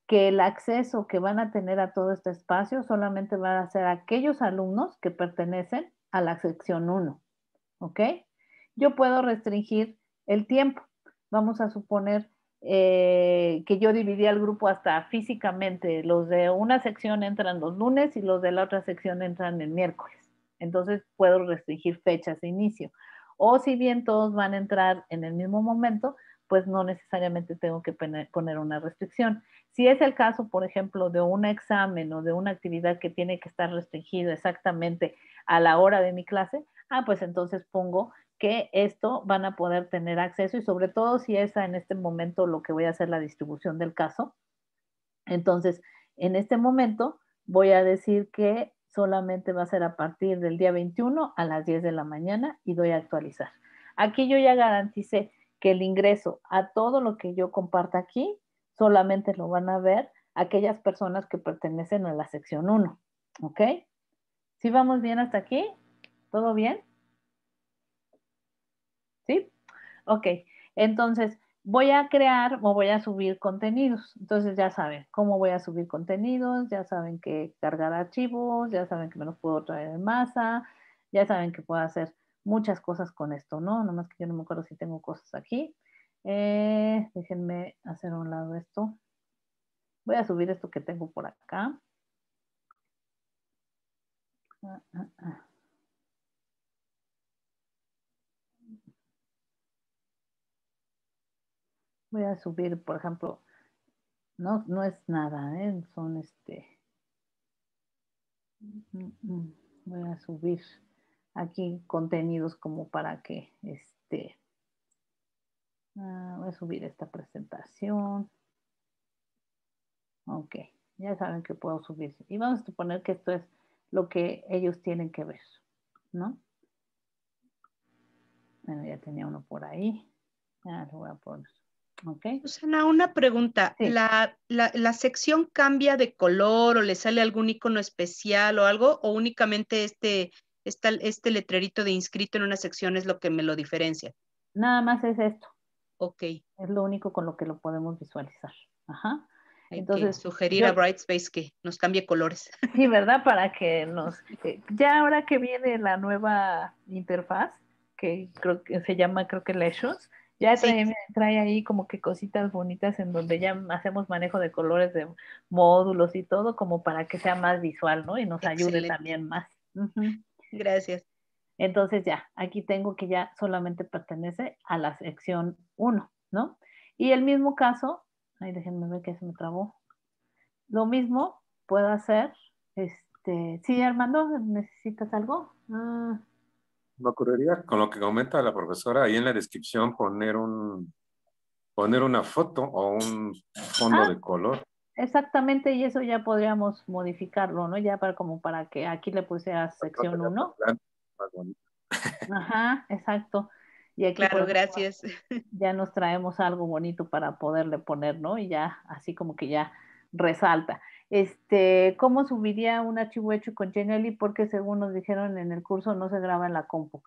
que el acceso que van a tener a todo este espacio solamente van a ser aquellos alumnos que pertenecen a la sección 1. ¿Ok? Yo puedo restringir el tiempo. Vamos a suponer eh, que yo dividí al grupo hasta físicamente. Los de una sección entran los lunes y los de la otra sección entran el miércoles. Entonces puedo restringir fechas de inicio. O si bien todos van a entrar en el mismo momento, pues no necesariamente tengo que poner una restricción. Si es el caso, por ejemplo, de un examen o de una actividad que tiene que estar restringido exactamente a la hora de mi clase, ah, pues entonces pongo que esto van a poder tener acceso y sobre todo si es en este momento lo que voy a hacer la distribución del caso. Entonces, en este momento voy a decir que solamente va a ser a partir del día 21 a las 10 de la mañana y doy a actualizar. Aquí yo ya garanticé que el ingreso a todo lo que yo comparta aquí solamente lo van a ver aquellas personas que pertenecen a la sección 1. ¿Ok? ¿Sí vamos bien hasta aquí? ¿Todo bien? ¿Sí? Ok. Entonces, voy a crear o voy a subir contenidos. Entonces ya saben cómo voy a subir contenidos, ya saben que cargar archivos, ya saben que me los puedo traer en masa, ya saben que puedo hacer muchas cosas con esto, ¿no? Nomás que yo no me acuerdo si tengo cosas aquí. Eh, déjenme hacer a un lado esto. Voy a subir esto que tengo por acá. Ah, ah, ah. voy a subir, por ejemplo, no, no es nada, ¿eh? son este, mm, mm, voy a subir aquí contenidos como para que este, ah, voy a subir esta presentación. Ok, ya saben que puedo subir. Y vamos a suponer que esto es lo que ellos tienen que ver, ¿no? Bueno, ya tenía uno por ahí. Ya lo voy a poner. Okay. Susana, una pregunta. ¿La, la, la, sección cambia de color o le sale algún icono especial o algo? ¿O únicamente este, este letrerito de inscrito en una sección es lo que me lo diferencia? Nada más es esto. Ok. Es lo único con lo que lo podemos visualizar. Ajá. Entonces, sugerir a Brightspace que nos cambie colores. *laughs* Sí, ¿verdad? Para que nos... Eh, ya ahora que viene la nueva interfaz, que creo que se llama, creo que Lessons, ya trae, trae, ahí como que cositas bonitas en donde ya hacemos manejo de colores de módulos y todo como para que sea más visual, ¿no? Y nos ayude también más. Gracias. Entonces ya, aquí tengo que ya solamente pertenece a la sección 1, ¿no? Y el mismo caso, ay, déjenme ver que se me trabó. Lo mismo puedo hacer, este, sí, Armando, ¿necesitas algo? Ah me ocurriría con lo que comenta la profesora ahí en la descripción poner un poner una foto o un fondo ah. de color. Exactamente, y eso ya podríamos modificarlo, ¿no? Ya para como para que aquí le puse a sección 1. *laughs* Ajá, exacto. Y claro, pues, gracias. Ya nos traemos algo bonito para poderle poner, ¿no? Y ya así como que ya resalta este, cómo subiría un archivo hecho con Genially, porque según nos dijeron en el curso no se graba en la compu.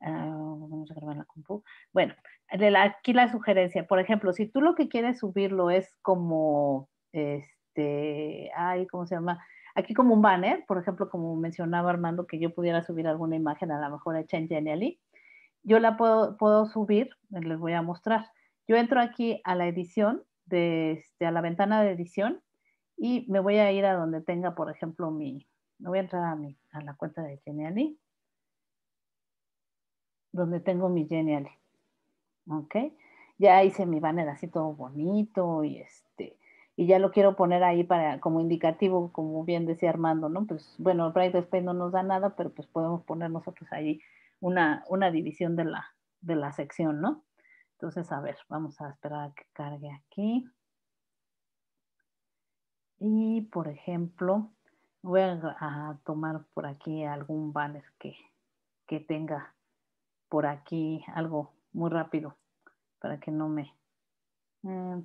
Ah, no se graba en la compu. Bueno, aquí la sugerencia, por ejemplo, si tú lo que quieres subirlo es como, este, ay, ¿cómo se llama? Aquí como un banner, por ejemplo, como mencionaba Armando, que yo pudiera subir alguna imagen, a lo mejor hecha en Genially, yo la puedo, subir, les voy a mostrar. Yo entro aquí a la edición, de, este, a la ventana de edición, y me voy a ir a donde tenga, por ejemplo, mi, me voy a entrar a, mi, a la cuenta de Geniali. donde tengo mi Geniali, ¿ok? Ya hice mi banner así todo bonito y este, y ya lo quiero poner ahí para, como indicativo, como bien decía Armando, ¿no? Pues bueno, Bright Space no nos da nada, pero pues podemos poner nosotros ahí una, una división de la, de la sección, ¿no? Entonces, a ver, vamos a esperar a que cargue aquí. Y por ejemplo, voy a, tomar por aquí algún banner que, tenga por aquí algo muy rápido para que no me... Mm,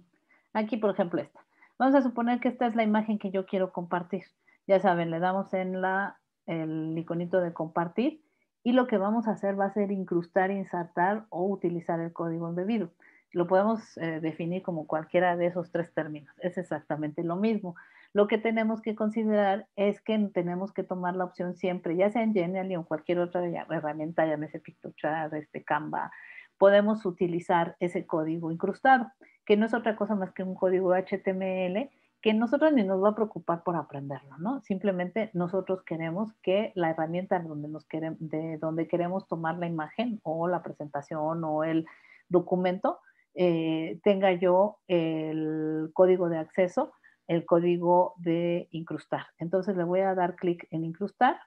aquí, por ejemplo, esta. Vamos a suponer que esta es la imagen que yo quiero compartir. Ya saben, le damos en la, el iconito de compartir y lo que vamos a hacer va a ser incrustar, insertar o utilizar el código embebido lo podemos eh, definir como cualquiera de esos tres términos. Es exactamente lo mismo. Lo que tenemos que considerar es que tenemos que tomar la opción siempre, ya sea en Genial y en cualquier otra herramienta, llámese PictoChat, este Canva, podemos utilizar ese código incrustado, que no es otra cosa más que un código HTML que nosotros ni nos va a preocupar por aprenderlo, ¿no? Simplemente nosotros queremos que la herramienta donde nos queremos, de donde queremos tomar la imagen o la presentación o el documento eh, tenga yo el código de acceso, el código de incrustar. Entonces le voy a dar clic en incrustar.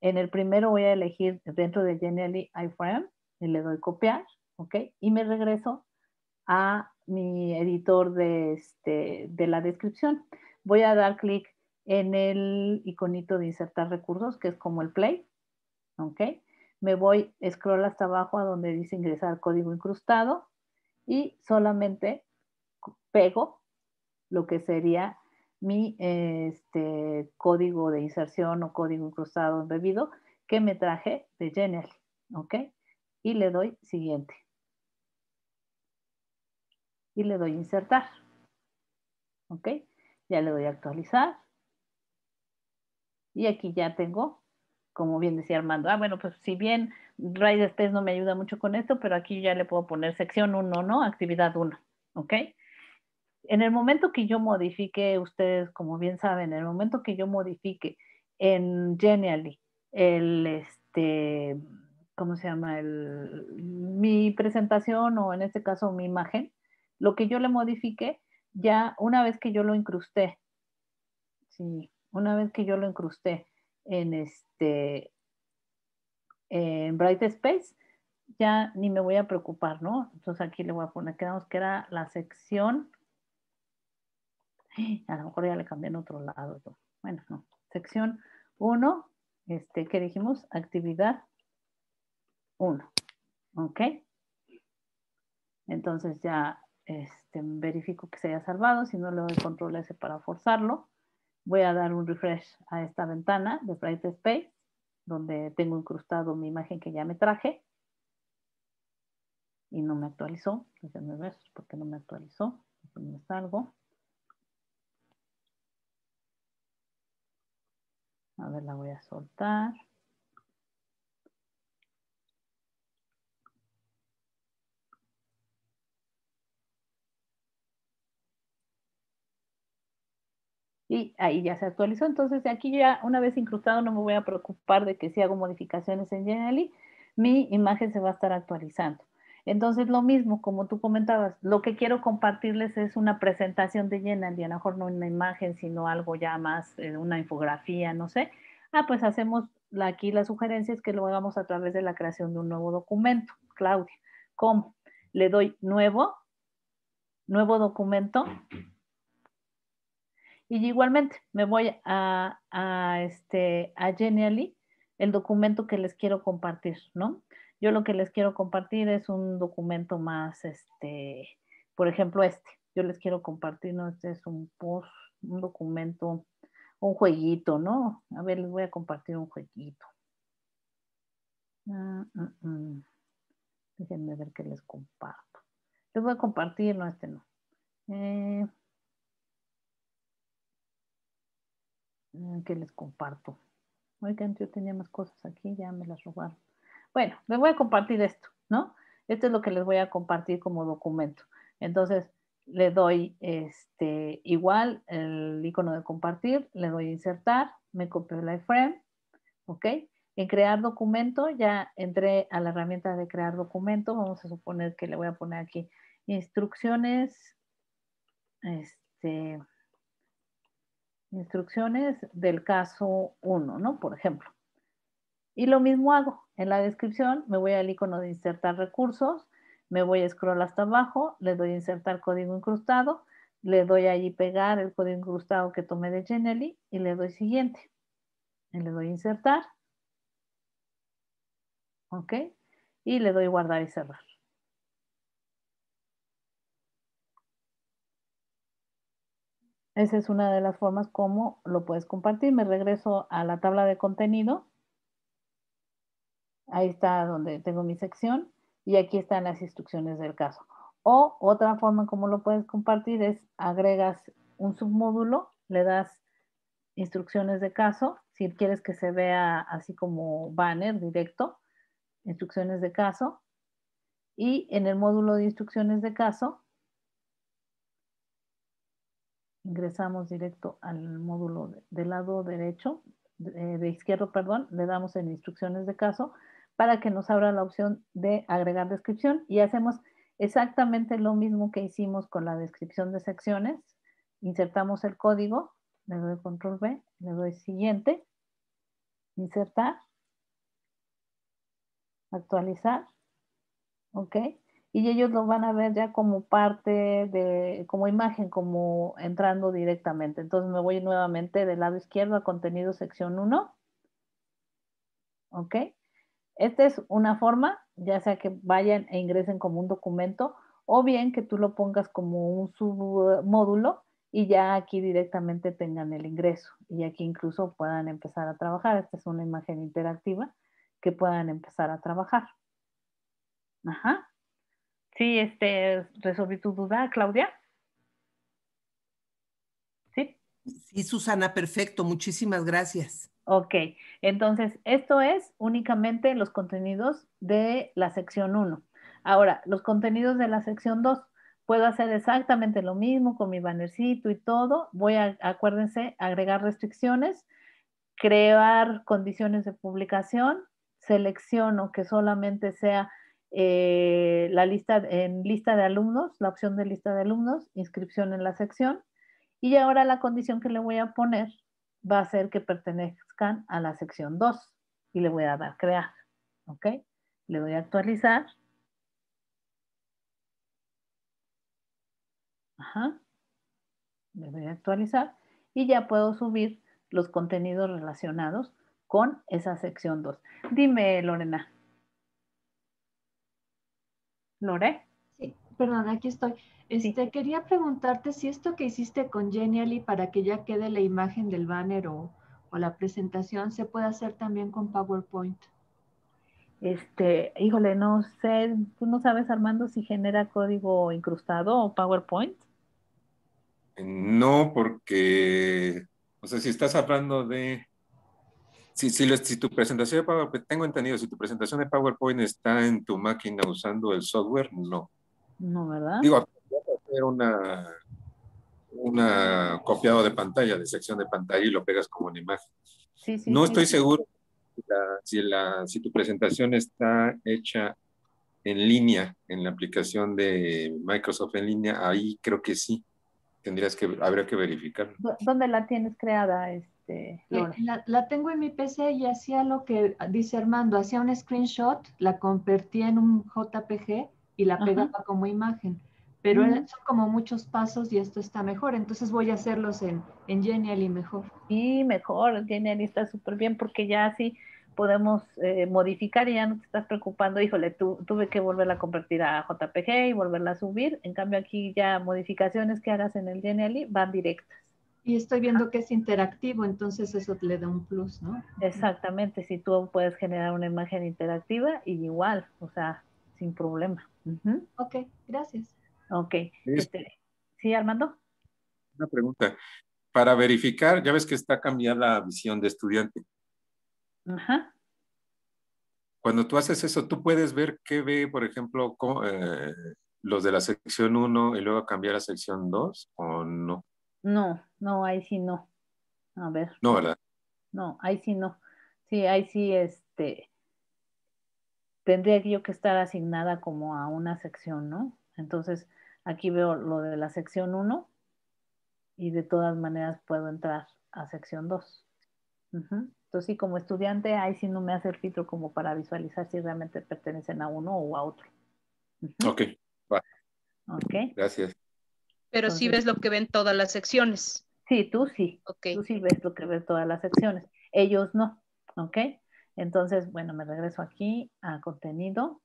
En el primero voy a elegir dentro de Genially iframe y le doy copiar, ¿ok? Y me regreso a mi editor de, este, la descripción. Voy a dar clic en el iconito de insertar recursos, que es como el play, Me voy, scroll hasta abajo a donde dice ingresar código incrustado y solamente pego lo que sería mi eh, este, código de inserción o código incrustado embebido que me traje de General, ¿ok? Y le doy siguiente. Y le doy insertar, ¿ok? Ya le doy actualizar. Y aquí ya tengo como bien decía Armando, ah, bueno, pues si bien Rise Space no me ayuda mucho con esto, pero aquí ya le puedo poner sección 1, ¿no? Actividad 1, ¿ok? En el momento que yo modifique, ustedes como bien saben, en el momento que yo modifique en Genially el, este, ¿cómo se llama? El, mi presentación o en este caso mi imagen, lo que yo le modifique, ya una vez que yo lo incrusté, sí, una vez que yo lo incrusté en, este, en Bright Space, ya ni me voy a preocupar, ¿no? Entonces aquí le voy a poner, quedamos que era la sección, a lo mejor ya le cambié en otro lado, bueno, no, sección 1, este, ¿qué dijimos? Actividad 1, ¿ok? Entonces ya este, verifico que se haya salvado, si no le doy control S para forzarlo voy a dar un refresh a esta ventana de Bright Space, donde tengo incrustado mi imagen que ya me traje. Y no me actualizó. por qué no me actualizó. A ver, la voy a soltar. y ahí ya se actualizó. Entonces, de aquí ya una vez incrustado no me voy a preocupar de que si hago modificaciones en Genially, mi imagen se va a estar actualizando. Entonces, lo mismo, como tú comentabas, lo que quiero compartirles es una presentación de Genially, a lo mejor no una imagen, sino algo ya más, eh, una infografía, no sé. Ah, pues hacemos aquí la sugerencia es que lo hagamos a través de la creación de un nuevo documento, Claudia. ¿Cómo? Le doy nuevo, nuevo documento, *clears throat* Y igualmente me voy a, a, este, a el documento que les quiero compartir, ¿no? Yo lo que les quiero compartir es un documento más, este, por ejemplo, este. Yo les quiero compartir, ¿no? Este es un post, un documento, un jueguito, ¿no? A ver, les voy a compartir un jueguito. Ah, mm, mm. Déjenme ver qué les comparto. Les voy a compartir, no, este no. Eh, Mm, que les comparto. Oigan, yo tenía más cosas aquí, ya me las robaron. Bueno, les voy a compartir esto, ¿no? Esto es lo que les voy a compartir como documento. Entonces, le doy este, igual el icono de compartir, le doy insertar, me copio el iframe, ¿ok? En crear documento, ya entré a la herramienta de crear documento, vamos a suponer que le voy a poner aquí instrucciones, este, instrucciones del caso 1, ¿no? Por ejemplo. Y lo mismo hago. En la descripción me voy al icono de insertar recursos, me voy a scroll hasta abajo, le doy a insertar código incrustado, le doy allí pegar el código incrustado que tomé de Genially y le doy siguiente. le doy insertar. ¿Ok? Y le doy guardar y cerrar. Esa es una de las formas como lo puedes compartir. Me regreso a la tabla de contenido. Ahí está donde tengo mi sección y aquí están las instrucciones del caso. O otra forma como lo puedes compartir es agregas un submódulo, le das instrucciones de caso, si quieres que se vea así como banner directo, instrucciones de caso, y en el módulo de instrucciones de caso ingresamos directo al módulo del lado derecho, de, eh, de, izquierdo, perdón, le damos en instrucciones de caso para que nos abra la opción de agregar descripción y hacemos exactamente lo mismo que hicimos con la descripción de secciones. Insertamos el código, le doy control B, le doy siguiente, insertar, actualizar, ok, y ellos lo van a ver ya como parte de, como imagen, como entrando directamente. Entonces me voy nuevamente del lado izquierdo a contenido sección 1. ¿Ok? Esta es una forma, ya sea que vayan e ingresen como un documento o bien que tú lo pongas como un submódulo y ya aquí directamente tengan el ingreso y aquí incluso puedan empezar a trabajar. Esta es una imagen interactiva que puedan empezar a trabajar. Ajá. Sí, este, resolví tu duda, Claudia. Sí. Sí, Susana, perfecto. Muchísimas gracias. Ok, entonces esto es únicamente los contenidos de la sección 1. Ahora, los contenidos de la sección 2. Puedo hacer exactamente lo mismo con mi bannercito y todo. Voy a, acuérdense, agregar restricciones, crear condiciones de publicación, selecciono que solamente sea eh, la lista, en lista de alumnos, la opción de lista de alumnos, inscripción en la sección. Y ahora la condición que le voy a poner va a ser que pertenezcan a la sección 2 y le voy a dar crear. ¿Ok? Le voy a actualizar. Ajá. Le voy a actualizar y ya puedo subir los contenidos relacionados con esa sección 2. Dime, Lorena, Lore. Sí, perdón, aquí estoy. Este, Quería preguntarte si esto que hiciste con Genially para que ya quede la imagen del banner o, o la presentación se puede hacer también con PowerPoint. Este, híjole, no sé, tú no sabes, Armando, si genera código incrustado o PowerPoint. No, porque, o sea, si estás hablando de si, si, tu presentación de PowerPoint, pues, tengo entendido, si tu presentación de PowerPoint está en tu máquina usando el software, no. No, ¿verdad? Digo, hacer una, una copiado de pantalla, de sección de pantalla y lo pegas como una imagen. Sí, sí, no estoy seguro si, la, si, tu presentación está hecha en línea, en la aplicación de Microsoft en línea, ahí creo que sí. Tendrías que, habría que verificar. ¿Dónde la tienes creada? Este? Este, eh, la, tengo en mi PC y hacía lo que dice Armando, hacía un screenshot, la convertía en un JPG y la pegaba como imagen. Pero mm. son como muchos pasos y esto está mejor. Entonces voy a hacerlos en, Genial y mejor. y mejor. Genial está súper bien porque ya así podemos eh, modificar y ya no te estás preocupando. Híjole, tu, tuve que volverla a convertir a JPG y volverla a subir. En cambio, aquí ya modificaciones que hagas en el Genially van directas. Y estoy viendo ah. que es interactivo, entonces eso le da un plus, ¿no? Exactamente, si tú puedes generar una imagen interactiva, igual, o sea, sin problema. Ok, gracias. Ok. Este, sí, Armando. Una pregunta. Para verificar, ya ves que está cambiada la visión de estudiante. Ajá. Cuando tú haces eso, tú puedes ver qué ve, por ejemplo, eh, los de la sección 1 y luego cambiar a sección 2 o no. No, no, ahí sí no. A ver. No, ¿verdad? No, ahí sí no. Sí, ahí sí, este, tendría yo que estar asignada como a una sección, ¿no? Entonces, aquí veo lo de la sección 1 y de todas maneras puedo entrar a sección 2. Entonces, sí, como estudiante, ahí sí no me hace el filtro como para visualizar si realmente pertenecen a uno o a otro. Ok, va. Ok. Gracias. Pero sí ves lo que ven todas las secciones. Sí, tú sí. Tú sí ves lo que ven todas las secciones. Ellos no. ¿Ok? Entonces, bueno, me regreso aquí a contenido.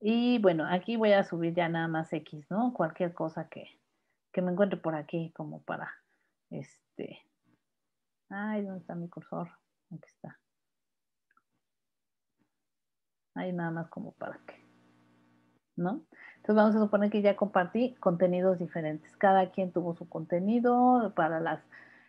Y bueno, aquí voy a subir ya nada más X, ¿no? Cualquier cosa que, me encuentre por aquí como para, este, ay, ¿dónde está mi cursor? Aquí está. Ahí nada más como para que entonces vamos a suponer que ya compartí contenidos diferentes. Cada quien tuvo su contenido para las,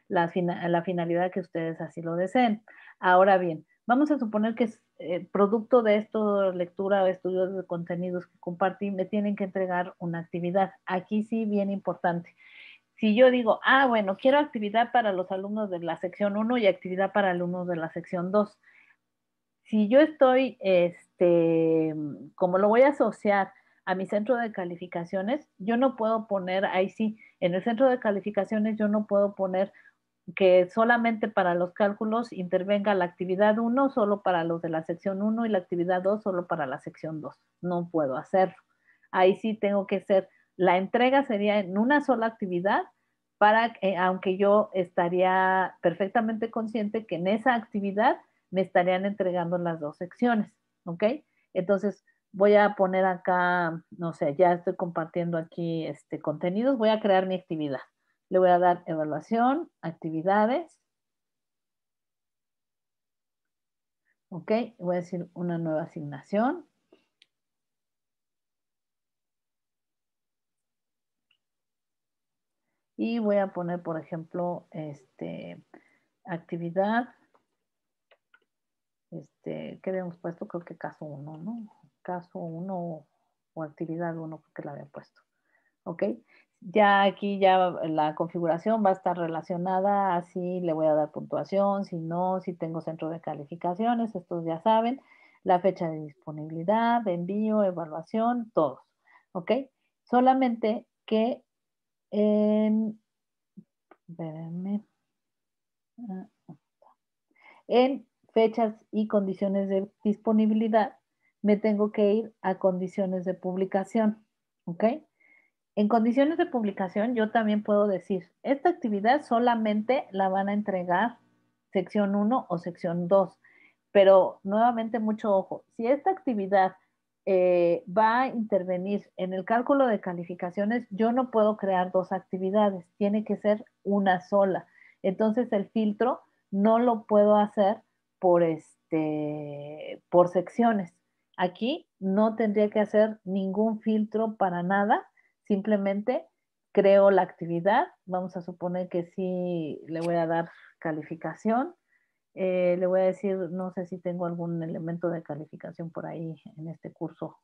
la finalidad que ustedes así lo deseen. Ahora bien, vamos a suponer que es eh, producto de esto, lectura o estudio de contenidos que compartí, me tienen que entregar una actividad. Aquí sí, bien importante. Si yo digo, ah, bueno, quiero actividad para los alumnos de la sección 1 y actividad para alumnos de la sección 2. Si yo estoy, este, este, mm, como lo voy a asociar a mi centro de calificaciones, yo no puedo poner, ahí sí, en el centro de calificaciones yo no puedo poner que solamente para los cálculos intervenga la actividad 1 solo para los de la sección 1 y la actividad 2 solo para la sección 2. No puedo hacerlo. Ahí sí tengo que ser, la entrega sería en una sola actividad para eh, aunque yo estaría perfectamente consciente que en esa actividad me estarían entregando las dos secciones. ¿ok? Entonces voy a poner acá, no sé, ya estoy compartiendo aquí este contenidos, voy a crear mi actividad. Le voy a dar evaluación, actividades. Ok, voy a decir una nueva asignación. Y voy a poner, por ejemplo, este, actividad este, que habíamos puesto, creo que caso 1, ¿no? Caso 1 o actividad 1, porque la había puesto. ¿Ok? Ya aquí ya la configuración va a estar relacionada así si le voy a dar puntuación, si no, si tengo centro de calificaciones, estos ya saben, la fecha de disponibilidad, envío, evaluación, todos. ¿Ok? Solamente que en, espérenme, ah, en fechas y condiciones de disponibilidad, me tengo que ir a condiciones de publicación. ¿Ok? En condiciones de publicación yo también puedo decir, esta actividad solamente la van a entregar sección 1 o sección 2, pero nuevamente mucho ojo, si esta actividad eh, va a intervenir en el cálculo de calificaciones, yo no puedo crear dos actividades, tiene que ser una sola. Entonces el filtro no lo puedo hacer por, este, por secciones. Aquí no tendría que hacer ningún filtro para nada, simplemente creo la actividad, vamos a suponer que sí le voy a dar calificación, eh, le voy a decir, no sé si tengo algún elemento de calificación por ahí en este curso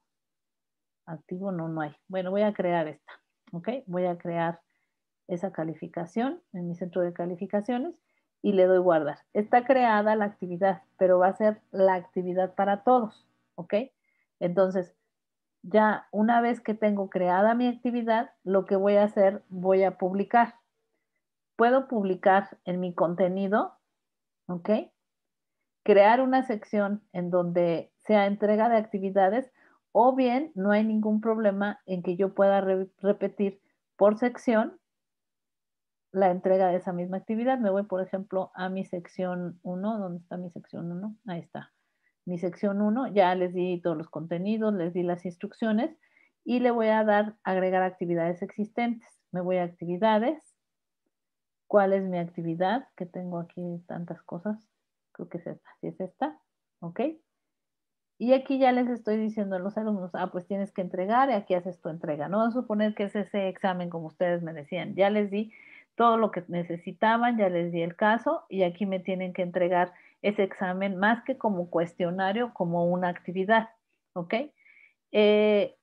activo, no, no hay. Bueno, voy a crear esta, ¿ok? Voy a crear esa calificación en mi centro de calificaciones y le doy guardar. Está creada la actividad, pero va a ser la actividad para todos, ¿ok? Entonces, ya una vez que tengo creada mi actividad, lo que voy a hacer, voy a publicar. Puedo publicar en mi contenido, ¿ok? Crear una sección en donde sea entrega de actividades o bien no hay ningún problema en que yo pueda repetir por sección la entrega de esa misma actividad. Me voy, por ejemplo, a mi sección 1. ¿Dónde está mi sección 1? Ahí está. Mi sección 1, ya les di todos los contenidos, les di las instrucciones y le voy a dar agregar actividades existentes. Me voy a actividades. ¿Cuál es mi actividad? Que tengo aquí tantas cosas. Creo que es esta. Si es esta, ¿ok? Y aquí ya les estoy diciendo a los alumnos, ah, pues tienes que entregar y aquí haces tu entrega. No vamos a suponer que es ese examen como ustedes me decían. Ya les di todo lo que necesitaban, ya les di el caso y aquí me tienen que entregar ese examen más que como cuestionario, como una actividad, ¿ok? Eh,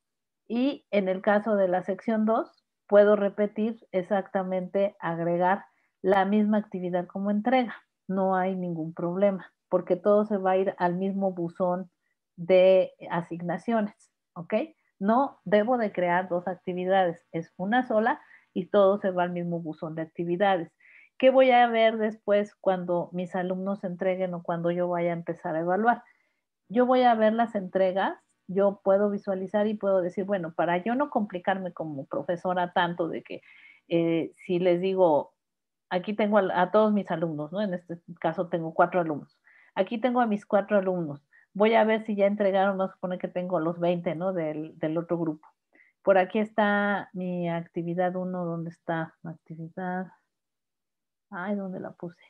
y en el caso de la sección 2, puedo repetir exactamente, agregar la misma actividad como entrega. No hay ningún problema, porque todo se va a ir al mismo buzón de asignaciones, ¿ok? No debo de crear dos actividades, es una sola y todo se va al mismo buzón de actividades. ¿Qué voy a ver después cuando mis alumnos entreguen o cuando yo vaya a empezar a evaluar? Yo voy a ver las entregas, yo puedo visualizar y puedo decir, bueno, para yo no complicarme como profesora tanto de que eh, si les digo, aquí tengo a, todos mis alumnos, ¿no? En este caso tengo cuatro alumnos. Aquí tengo a mis cuatro alumnos. Voy a ver si ya entregaron, no supone que tengo los 20, ¿no? del otro grupo. Por aquí está mi actividad 1, ¿dónde está? Actividad. Ay, ¿dónde la puse?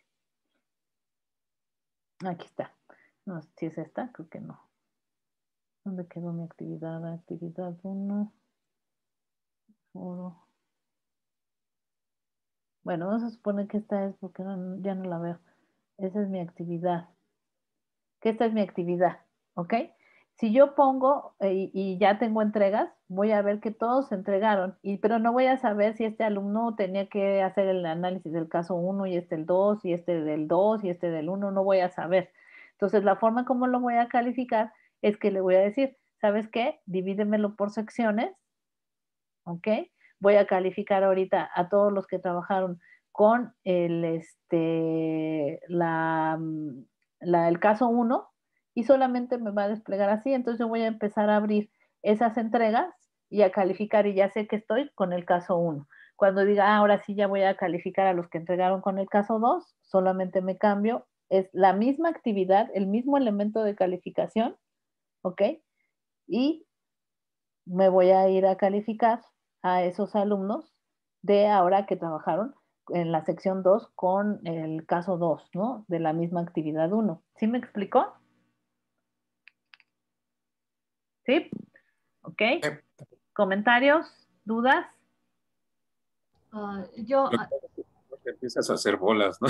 Aquí está. No sé si es esta, creo que no. ¿Dónde quedó mi actividad? Actividad 1. Bueno, vamos a suponer que esta es porque ya no la veo. Esa es mi actividad. Que esta es mi actividad, ¿ok? si yo pongo eh, y ya tengo entregas, voy a ver que todos se entregaron, y, pero no voy a saber si este alumno tenía que hacer el análisis del caso 1 y este el 2 y este del 2 y este del 1, no voy a saber. Entonces, la forma como lo voy a calificar es que le voy a decir, ¿sabes qué? Divídemelo por secciones, ¿ok? Voy a calificar ahorita a todos los que trabajaron con el, este, la, el caso 1, y solamente me va a desplegar así, entonces yo voy a empezar a abrir esas entregas y a calificar y ya sé que estoy con el caso 1. Cuando diga, ah, ahora sí ya voy a calificar a los que entregaron con el caso 2, solamente me cambio, es la misma actividad, el mismo elemento de calificación, ¿ok? Y me voy a ir a calificar a esos alumnos de ahora que trabajaron en la sección 2 con el caso 2, ¿no? De la misma actividad 1. ¿Sí me explicó? ¿Sí? ¿Ok? Sí. ok ¿Dudas? Uh, yo... empiezas a hacer bolas, ¿no?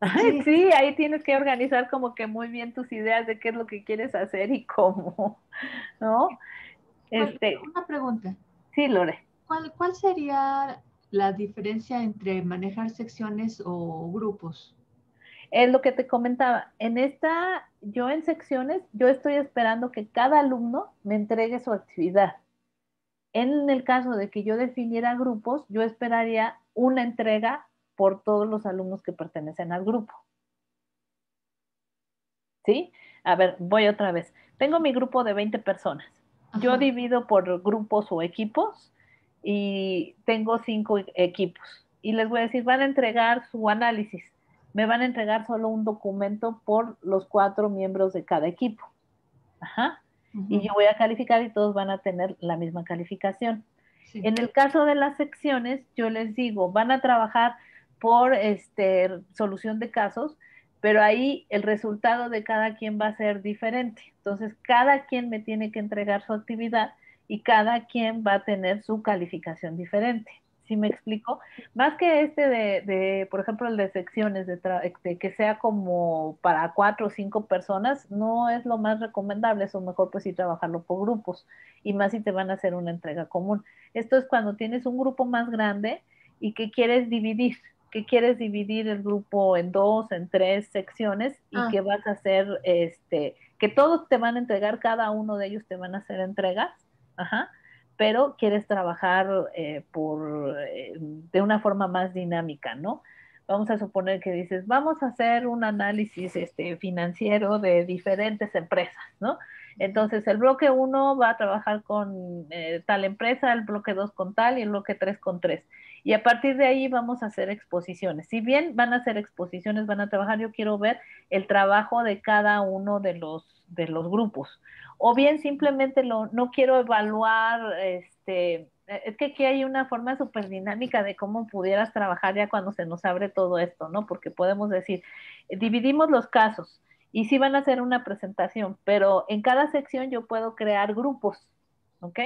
*laughs* sí, ahí tienes que organizar como que muy bien tus ideas de qué es lo que quieres hacer y cómo, *laughs* ¿no? Pues, este, una pregunta. Sí, Lore. ¿Cuál, ¿Cuál sería la diferencia entre manejar secciones o grupos? Es lo que te comentaba. En esta yo en secciones, yo estoy esperando que cada alumno me entregue su actividad. En el caso de que yo definiera grupos, yo esperaría una entrega por todos los alumnos que pertenecen al grupo. ¿Sí? A ver, voy otra vez. Tengo mi grupo de 20 personas. Yo divido por grupos o equipos y tengo cinco equipos. Y les voy a decir, van a entregar su análisis me van a entregar solo un documento por los cuatro miembros de cada equipo. Ajá. Y yo voy a calificar y todos van a tener la misma calificación. En el caso de las secciones, yo les digo, van a trabajar por este, solución de casos, pero ahí el resultado de cada quien va a ser diferente. Entonces, cada quien me tiene que entregar su actividad y cada quien va a tener su calificación diferente si me explico? Más que este de, por ejemplo, el de secciones, de, que sea como para cuatro o cinco personas, no es lo más recomendable, es mejor pues sí trabajarlo por grupos y más si te van a hacer una entrega común. Esto es cuando tienes un grupo más grande y que quieres dividir, que quieres dividir el grupo en dos, en tres secciones y ah. que vas a hacer, este, que todos te van a entregar, cada uno de ellos te van a hacer entregas, ajá pero quieres trabajar eh, por, eh, de una forma más dinámica, ¿no? Vamos a suponer que dices, vamos a hacer un análisis este, financiero de diferentes empresas, ¿no? Entonces, el bloque 1 va a trabajar con eh, tal empresa, el bloque 2 con tal y el bloque 3 con 3. Y a partir de ahí vamos a hacer exposiciones. Si bien van a hacer exposiciones, van a trabajar, yo quiero ver el trabajo de cada uno de los, de los grupos o bien simplemente no quiero evaluar, este, e, es que aquí hay una forma súper dinámica de cómo pudieras trabajar ya cuando se nos abre todo esto, ¿no? Porque podemos decir, eh, dividimos los casos y sí van a hacer una presentación, pero en cada sección yo puedo crear grupos, ¿ok?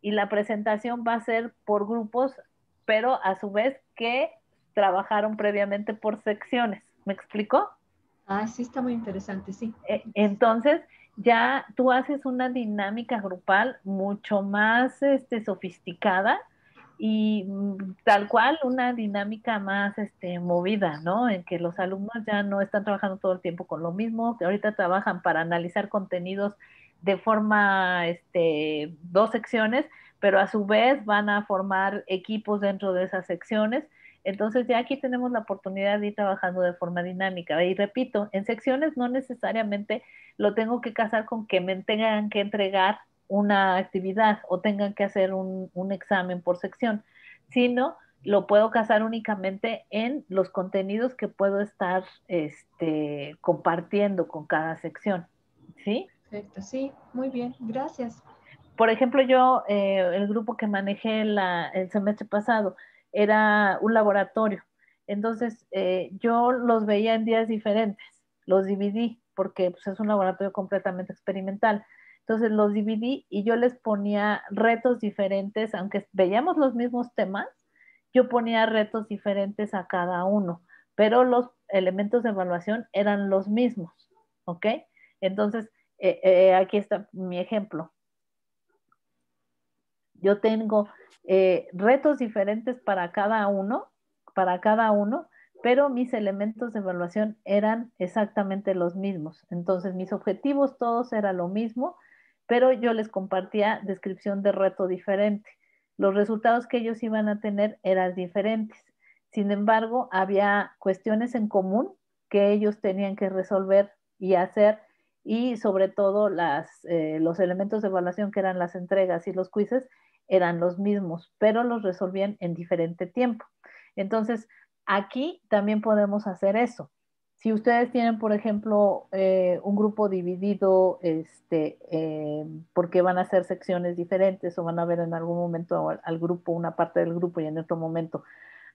Y la presentación va a ser por grupos, pero a su vez que trabajaron previamente por secciones. ¿Me explico? Ah, sí, está muy interesante, sí. E, entonces, ya tú haces una dinámica grupal mucho más este, sofisticada y mm, tal cual una dinámica más este, movida, ¿no? En que los alumnos ya no están trabajando todo el tiempo con lo mismo, que ahorita trabajan para analizar contenidos de forma, este, dos secciones, pero a su vez van a formar equipos dentro de esas secciones entonces ya aquí tenemos la oportunidad de ir trabajando de forma dinámica. Y repito, en secciones no necesariamente lo tengo que casar con que me tengan que entregar una actividad o tengan que hacer un, examen por sección, sino lo puedo casar únicamente en los contenidos que puedo estar este, compartiendo con cada sección. ¿Sí? Perfecto, sí, muy bien, gracias. Por ejemplo, yo, eh, el grupo que manejé el semestre pasado, era un laboratorio. Entonces, eh, yo los veía en días diferentes, los dividí, porque pues, es un laboratorio completamente experimental. Entonces, los dividí y yo les ponía retos diferentes, aunque veíamos los mismos temas, yo ponía retos diferentes a cada uno, pero los elementos de evaluación eran los mismos, ¿ok? Entonces, eh, eh, aquí está mi ejemplo. Yo tengo eh, retos diferentes para cada uno, para cada uno, pero mis elementos de evaluación eran exactamente los mismos. Entonces, mis objetivos todos eran lo mismo, pero yo les compartía descripción de reto diferente. Los resultados que ellos iban a tener eran diferentes. Sin embargo, había cuestiones en común que ellos tenían que resolver y hacer y sobre todo eh, los elementos de evaluación que eran las entregas y los quizzes eran los mismos, pero los resolvían en diferente tiempo. Entonces, aquí también podemos hacer eso. Si ustedes tienen, por ejemplo, eh, un grupo dividido, este, eh, porque van a hacer secciones diferentes o van a ver en algún momento al, grupo una parte del grupo y en otro momento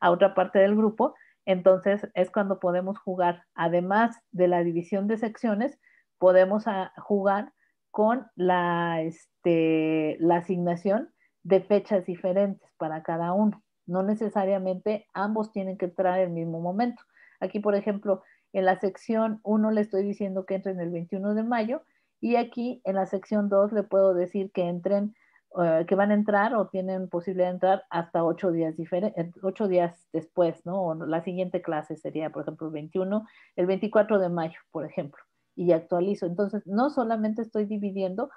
a otra parte del grupo, entonces es cuando podemos jugar, además de la división de secciones, podemos ah, jugar con la, este, la asignación de fechas diferentes para cada uno. No necesariamente ambos tienen que entrar en el mismo momento. Aquí, por ejemplo, en la sección 1 le estoy diciendo que entren el 21 de mayo y aquí en la sección 2 le puedo decir que entren, eh, que van a entrar o tienen posibilidad de entrar hasta 8 días, eh, ocho días después, ¿no? la siguiente clase sería, por ejemplo, el 21, el 24 de mayo, por ejemplo, y actualizo. Entonces, no solamente estoy dividiendo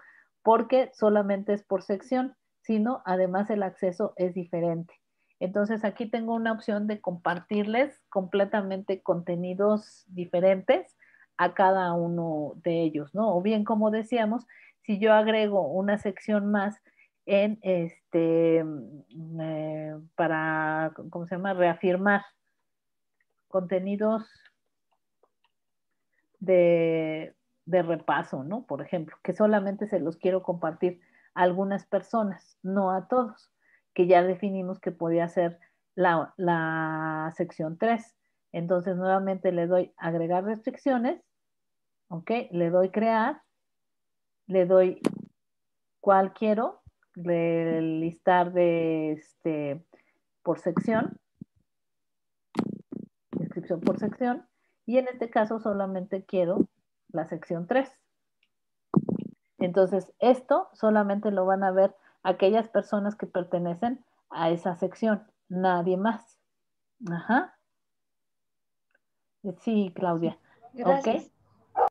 porque solamente es por sección, sino además el acceso es diferente. Entonces aquí tengo una opción de compartirles completamente contenidos diferentes a cada uno de ellos, ¿no? O bien, como decíamos, si yo agrego una sección más en este, eh, para, ¿cómo se llama? Reafirmar contenidos de, de repaso, ¿no? Por ejemplo, que solamente se los quiero compartir algunas personas, no a todos, que ya definimos que podía ser la, sección 3. Entonces nuevamente le doy agregar restricciones, ¿ok? Le doy crear, le doy cuál quiero, de listar de este por sección, descripción por sección, y en este caso solamente quiero la sección 3. Entonces, esto solamente lo van a ver aquellas personas que pertenecen a esa sección, nadie más. Ajá. Sí, Claudia. Gracias.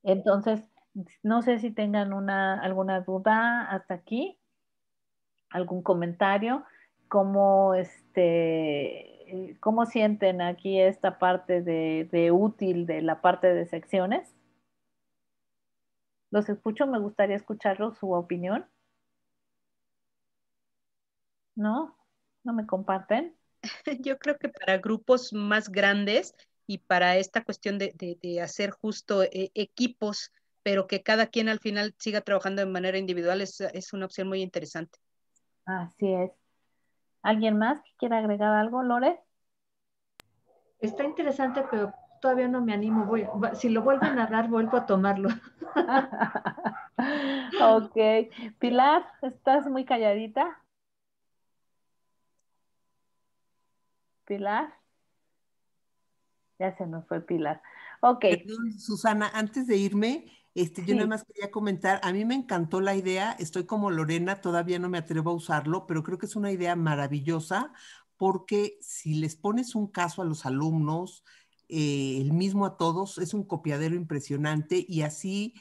Entonces, no sé si tengan una, alguna duda hasta aquí, algún comentario, cómo, este, cómo sienten aquí esta parte de útil de la parte de secciones. Los escucho, me gustaría escuchar su opinión. ¿No? ¿No me comparten? *laughs* Yo creo que para grupos más grandes y para esta cuestión de, hacer justo eh, equipos, pero que cada quien al final siga trabajando de manera individual, es, es una opción muy interesante. Así es. ¿Alguien más que quiera agregar algo, Lore? Está interesante, pero todavía no me animo, voy, si lo vuelven a dar, vuelvo a tomarlo. *laughs* ok. Pilar, ¿estás muy calladita? Pilar. Ya se nos fue Pilar. Ok. Susana, antes de irme, este, yo nada más quería comentar, a mí me encantó la idea, estoy como Lorena, todavía no me atrevo a usarlo, pero creo que es una idea maravillosa porque si les pones un caso a los alumnos, eh, el mismo a todos, es un copiadero impresionante y así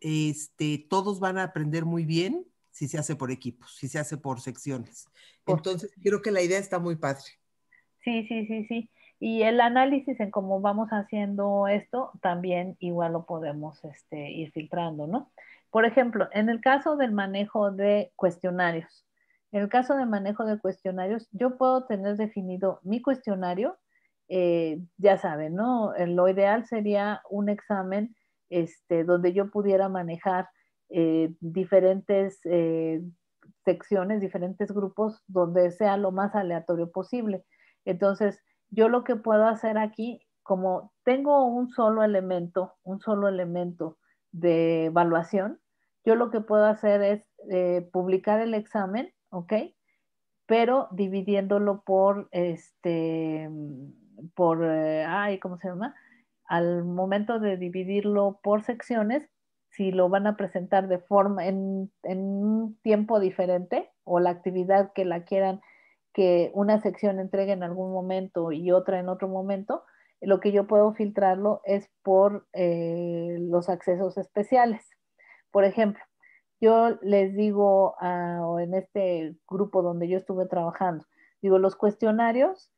este, todos van a aprender muy bien si se hace por equipos, si se hace por secciones. Entonces, creo que la idea está muy padre. Sí, sí, sí, sí. Y el análisis en cómo vamos haciendo esto también igual lo podemos este, ir filtrando, ¿no? Por ejemplo, en el caso del manejo de cuestionarios, en el caso del manejo de cuestionarios, yo puedo tener definido mi cuestionario eh, ya saben, ¿no? Lo ideal sería un examen este, donde yo pudiera manejar eh, diferentes eh, secciones, diferentes grupos, donde sea lo más aleatorio posible. Entonces, yo lo que puedo hacer aquí, como tengo un solo elemento, un solo elemento de evaluación, yo lo que puedo hacer es publicar el examen, ¿ok? Pero dividiéndolo por, este, por, eh, ay, ¿cómo se llama? Al momento de dividirlo por secciones, si lo van a presentar de forma, en, en un tiempo diferente o la actividad que la quieran que una sección entregue en algún momento y otra en otro momento, lo que yo puedo filtrarlo es por eh, los accesos especiales. Por ejemplo, yo les digo, a, o en este grupo donde yo estuve trabajando, digo, los cuestionarios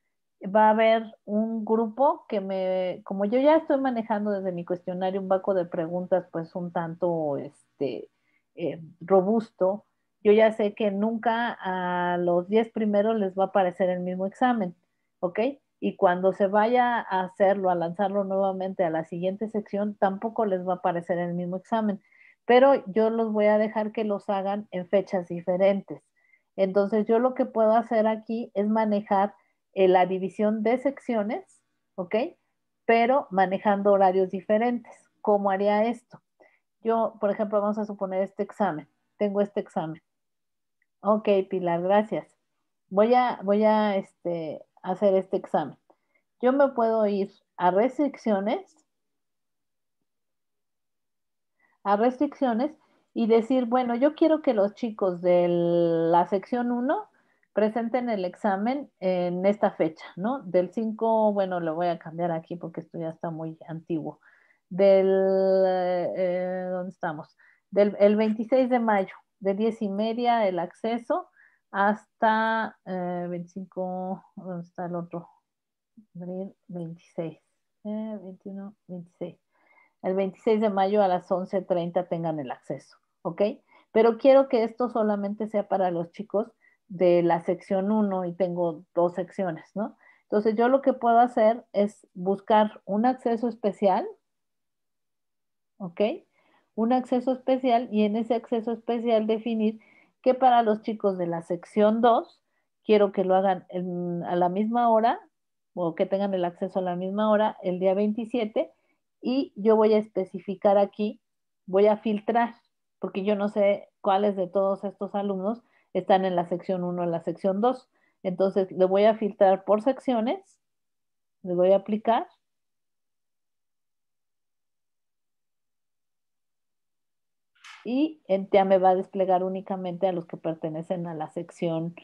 va a haber un grupo que me, como yo ya estoy manejando desde mi cuestionario un banco de preguntas, pues un tanto este, eh, robusto, yo ya sé que nunca a los 10 primeros les va a aparecer el mismo examen, ¿ok? Y cuando se vaya a hacerlo, a lanzarlo nuevamente a la siguiente sección, tampoco les va a aparecer el mismo examen, pero yo los voy a dejar que los hagan en fechas diferentes. Entonces, yo lo que puedo hacer aquí es manejar la división de secciones, ¿ok? Pero manejando horarios diferentes. ¿Cómo haría esto? Yo, por ejemplo, vamos a suponer este examen. Tengo este examen. Ok, Pilar, gracias. Voy a, voy a este, hacer este examen. Yo me puedo ir a restricciones, a restricciones y decir, bueno, yo quiero que los chicos de la sección 1 presenten el examen en esta fecha, ¿no? Del 5, bueno, lo voy a cambiar aquí porque esto ya está muy antiguo. Del, eh, eh, ¿dónde estamos? Del el 26 de mayo, de 10 y media el acceso hasta 25, eh, ¿dónde está el otro? 26, 21, 26. El 26 de mayo a las 11.30 tengan el acceso, ¿ok? Pero quiero que esto solamente sea para los chicos de la sección 1 y tengo dos secciones, ¿no? Entonces yo lo que puedo hacer es buscar un acceso especial, ¿ok? Un acceso especial y en ese acceso especial definir que para los chicos de la sección 2 quiero que lo hagan a la misma hora o que tengan el acceso a la misma hora el día 27 y yo voy a especificar aquí, voy a filtrar, porque yo no sé cuáles de todos estos alumnos están en la sección 1, en la sección 2. Entonces le voy a filtrar por secciones, le voy a aplicar. Y en ya me va a desplegar únicamente a los que pertenecen a la sección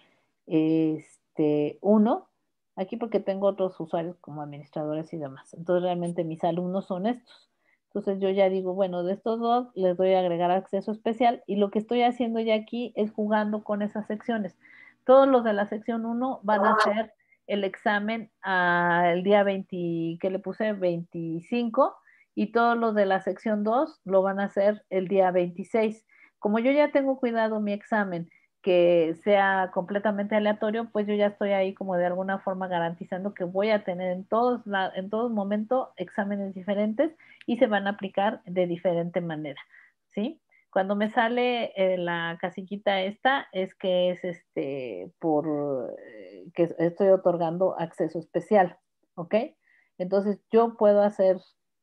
este, 1, aquí porque tengo otros usuarios como administradores y demás. Entonces realmente mis alumnos son estos. Entonces yo ya digo, bueno, de estos dos les doy a agregar acceso especial y lo que estoy haciendo ya aquí es jugando con esas secciones. Todos los de la sección 1 van a hacer el examen al día 20, que le puse 25 y todos los de la sección 2 lo van a hacer el día 26. Como yo ya tengo cuidado mi examen que sea completamente aleatorio, pues yo ya estoy ahí como de alguna forma garantizando que voy a tener en todos en todos momentos exámenes diferentes y se van a aplicar de diferente manera, ¿sí? Cuando me sale eh, la casiquita esta es que es este por eh, que estoy otorgando acceso especial, ¿ok? Entonces yo puedo hacer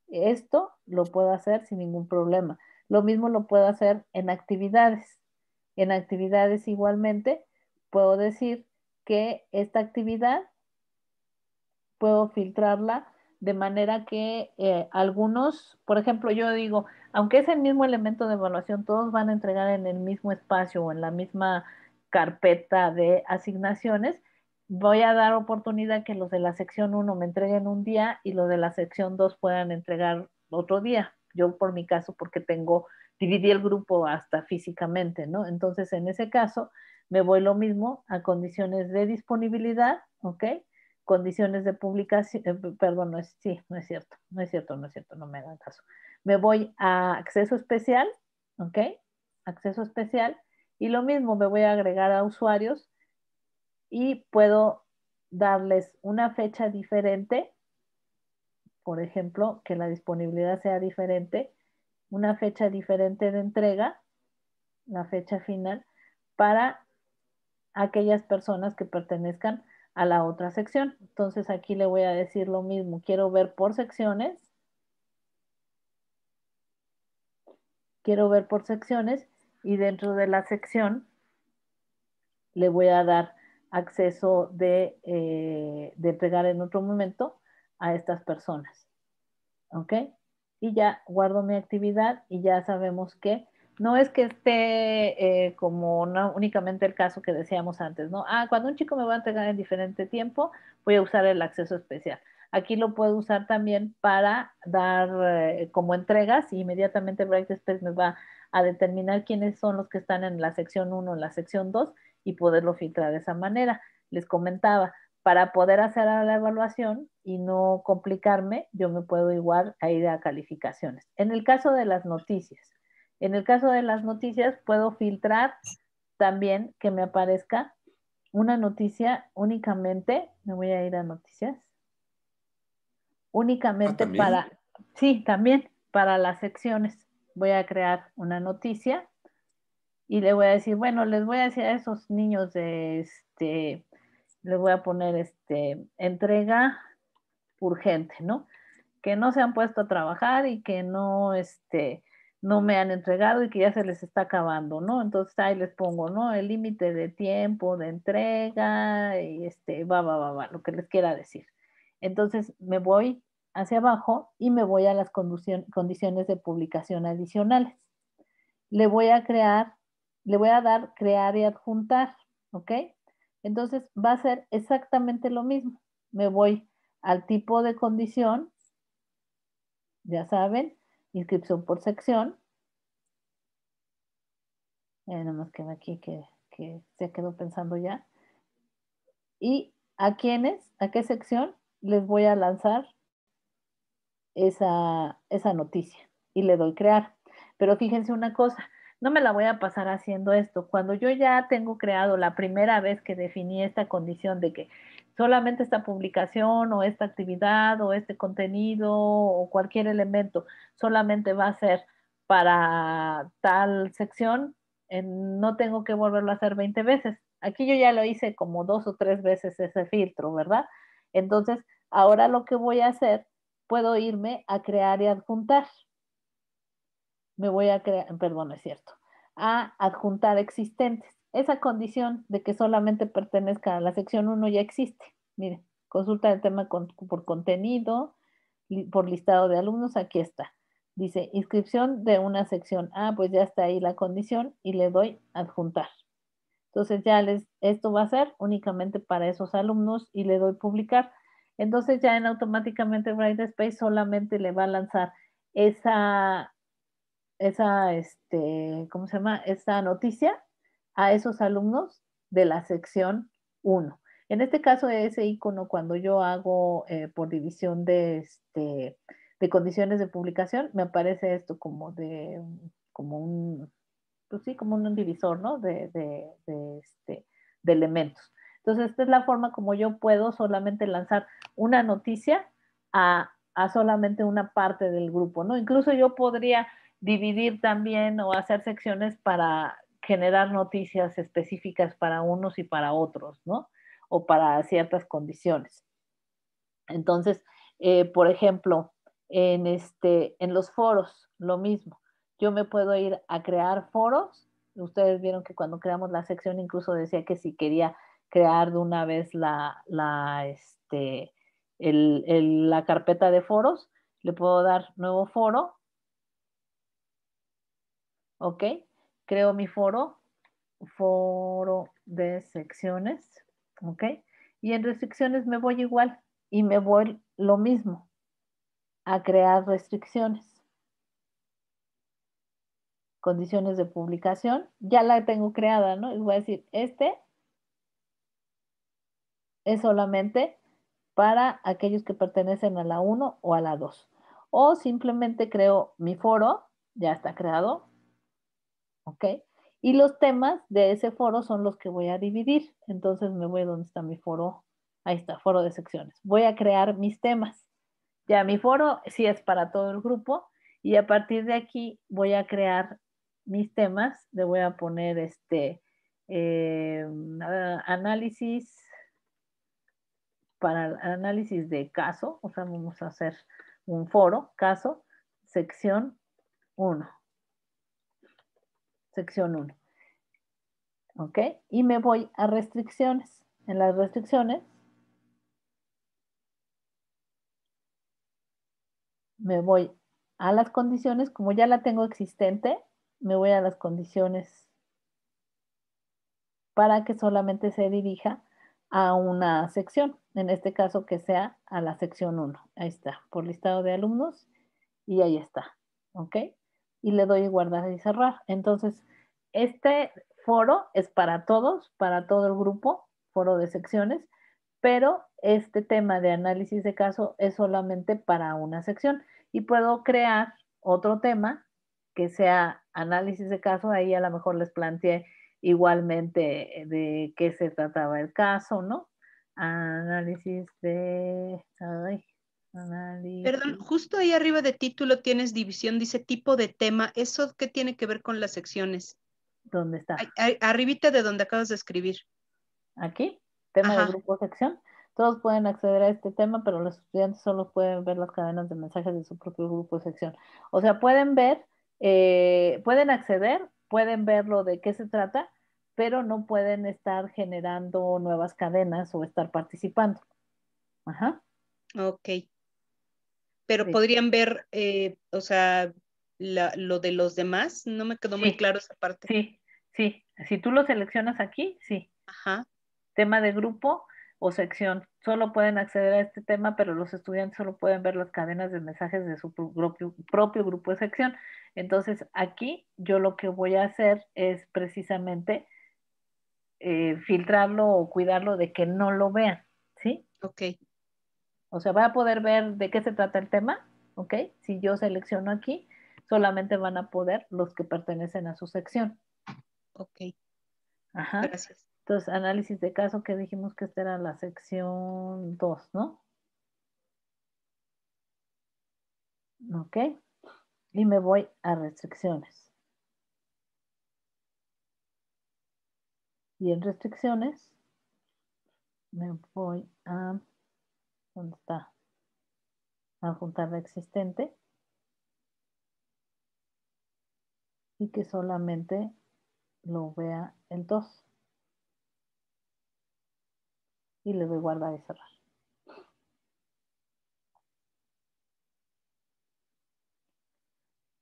esto, lo puedo hacer sin ningún problema. Lo mismo lo puedo hacer en actividades. En actividades igualmente, puedo decir que esta actividad puedo filtrarla de manera que eh, algunos, por ejemplo, yo digo, aunque es el mismo elemento de evaluación, todos van a entregar en el mismo espacio o en la misma carpeta de asignaciones, voy a dar oportunidad que los de la sección 1 me entreguen un día y los de la sección 2 puedan entregar otro día. Yo por mi caso, porque tengo dividí el grupo hasta físicamente, ¿no? Entonces, en ese caso, me voy lo mismo a condiciones de disponibilidad, ¿ok? Condiciones de publicación, eh, perdón, no es, sí, no es cierto, no es cierto, no es cierto, no me da caso. Me voy a acceso especial, ¿ok? Acceso especial, y lo mismo me voy a agregar a usuarios y puedo darles una fecha diferente, por ejemplo, que la disponibilidad sea diferente una fecha diferente de entrega, la fecha final, para aquellas personas que pertenezcan a la otra sección. Entonces aquí le voy a decir lo mismo. Quiero ver por secciones. Quiero ver por secciones y dentro de la sección le voy a dar acceso de, eh, de entregar en otro momento a estas personas. ¿Ok? y ya guardo mi actividad y ya sabemos que no es que esté eh, como no, únicamente el caso que decíamos antes, ¿no? Ah, cuando un chico me va a entregar en diferente tiempo, voy a usar el acceso especial. Aquí lo puedo usar también para dar eh, como entregas y inmediatamente Brightspace me va a determinar quiénes son los que están en la sección 1, en la sección 2 y poderlo filtrar de esa manera. Les comentaba, para poder hacer la evaluación y no complicarme, yo me puedo igual a ir a calificaciones. En el caso de las noticias, en el caso de las noticias puedo filtrar también que me aparezca una noticia únicamente, me voy a ir a noticias, únicamente ah, para, sí, también para las secciones. Voy a crear una noticia y le voy a decir, bueno, les voy a decir a esos niños de este le voy a poner este, entrega urgente, ¿no? Que no se han puesto a trabajar y que no, este, no me han entregado y que ya se les está acabando, ¿no? Entonces ahí les pongo, ¿no? El límite de tiempo de entrega y este, va, va, va, va, lo que les quiera decir. Entonces me voy hacia abajo y me voy a las condiciones de publicación adicionales. Le voy a crear, le voy a dar crear y adjuntar, ¿ok? Entonces va a ser exactamente lo mismo. Me voy al tipo de condición, ya saben, inscripción por sección. Eh, nada más que aquí que, que se quedó pensando ya. Y a quiénes, a qué sección les voy a lanzar esa, esa noticia y le doy crear. Pero fíjense una cosa, no me la voy a pasar haciendo esto. Cuando yo ya tengo creado la primera vez que definí esta condición de que solamente esta publicación o esta actividad o este contenido o cualquier elemento solamente va a ser para tal sección, eh, no tengo que volverlo a hacer 20 veces. Aquí yo ya lo hice como dos o tres veces ese filtro, ¿verdad? Entonces, ahora lo que voy a hacer, puedo irme a crear y adjuntar me voy a crear, perdón, es cierto, a adjuntar existentes. Esa condición de que solamente pertenezca a la sección 1 ya existe. Miren, consulta el tema por contenido, por listado de alumnos, aquí está. Dice inscripción de una sección ah, pues ya está ahí la condición y le doy adjuntar. Entonces ya les, esto va a ser únicamente para esos alumnos y le doy publicar. Entonces ya en automáticamente Brightspace solamente le va a lanzar esa, esa, este, ¿cómo se llama? Esta noticia a esos alumnos de la sección 1. En este caso, ese icono, cuando yo hago eh, por división de, este, de condiciones de publicación, me aparece esto como de, como un, pues sí, como un divisor, ¿no? De, de, de, este, de elementos. Entonces, esta es la forma como yo puedo solamente lanzar una noticia a, a solamente una parte del grupo, ¿no? Incluso yo podría dividir también o hacer secciones para generar noticias específicas para unos y para otros, ¿no? O para ciertas condiciones. Entonces, eh, por ejemplo, en, este, en los foros, lo mismo. Yo me puedo ir a crear foros. Ustedes vieron que cuando creamos la sección incluso decía que si quería crear de una vez la, la, este, el, la carpeta de foros, le puedo dar nuevo foro ¿ok? Creo mi foro, foro de secciones, ¿ok? Y en restricciones me voy igual y me voy lo mismo a crear restricciones. Condiciones de publicación, ya la tengo creada, ¿no? Y voy a decir, este es solamente para aquellos que pertenecen a la 1 o a la 2. O simplemente creo mi foro, ya está creado, ¿ok? Y los temas de ese foro son los que voy a dividir. Entonces me voy a donde está mi foro. Ahí está, foro de secciones. Voy a crear mis temas. Ya mi foro sí es para todo el grupo y a partir de aquí voy a crear mis temas. Le voy a poner este em, análisis para análisis de caso. O sea, vamos a hacer un foro, caso, sección 1 sección 1. ¿Ok? Y me voy a restricciones. En las restricciones me voy a las condiciones, como ya la tengo existente, me voy a las condiciones para que solamente se dirija a una sección, en este caso que sea a la sección 1. Ahí está, por listado de alumnos y ahí está, ¿ok? y le doy guardar y cerrar. Entonces, este foro es para todos, para todo el grupo, foro de secciones, pero este tema de análisis de caso es solamente para una sección y puedo crear otro tema que sea análisis de caso, ahí a lo mejor les planteé igualmente de qué se trataba el caso, ¿no? Análisis de... Perdón, justo ahí arriba de título tienes división, dice tipo de tema. ¿Eso qué tiene que ver con las secciones? ¿Dónde está? arribita de donde acabas de escribir. ¿Aquí? Tema de grupo sección. Todos pueden acceder a este tema, pero los estudiantes solo pueden ver las cadenas de mensajes de su propio grupo sección. O sea, pueden ver, eh, pueden acceder, pueden ver lo de qué se trata, pero no pueden estar generando nuevas cadenas o estar participando. Ajá. Ok pero podrían ver, eh, o sea, lo de los demás. No me quedó muy claro esa parte. Sí, sí. Si tú lo seleccionas aquí, sí. Ajá. Tema de grupo o sección. Solo pueden acceder a este tema, pero los estudiantes solo pueden ver las cadenas de mensajes de su propio, grupo de sección. Entonces, aquí yo lo que voy a hacer es precisamente eh, filtrarlo o cuidarlo de que no lo vean, ¿sí? Ok. O sea, va a poder ver de qué se trata el tema, ¿ok? Si yo selecciono aquí, solamente van a poder los que pertenecen a su sección. Ok. Ajá. Gracias. Entonces, análisis de caso que dijimos que esta era la sección 2, ¿no? Ok. Y me voy a restricciones. Y en restricciones me voy a ¿Dónde está? Adjuntar la existente. Y que solamente lo vea el 2. Y le doy guardar y cerrar.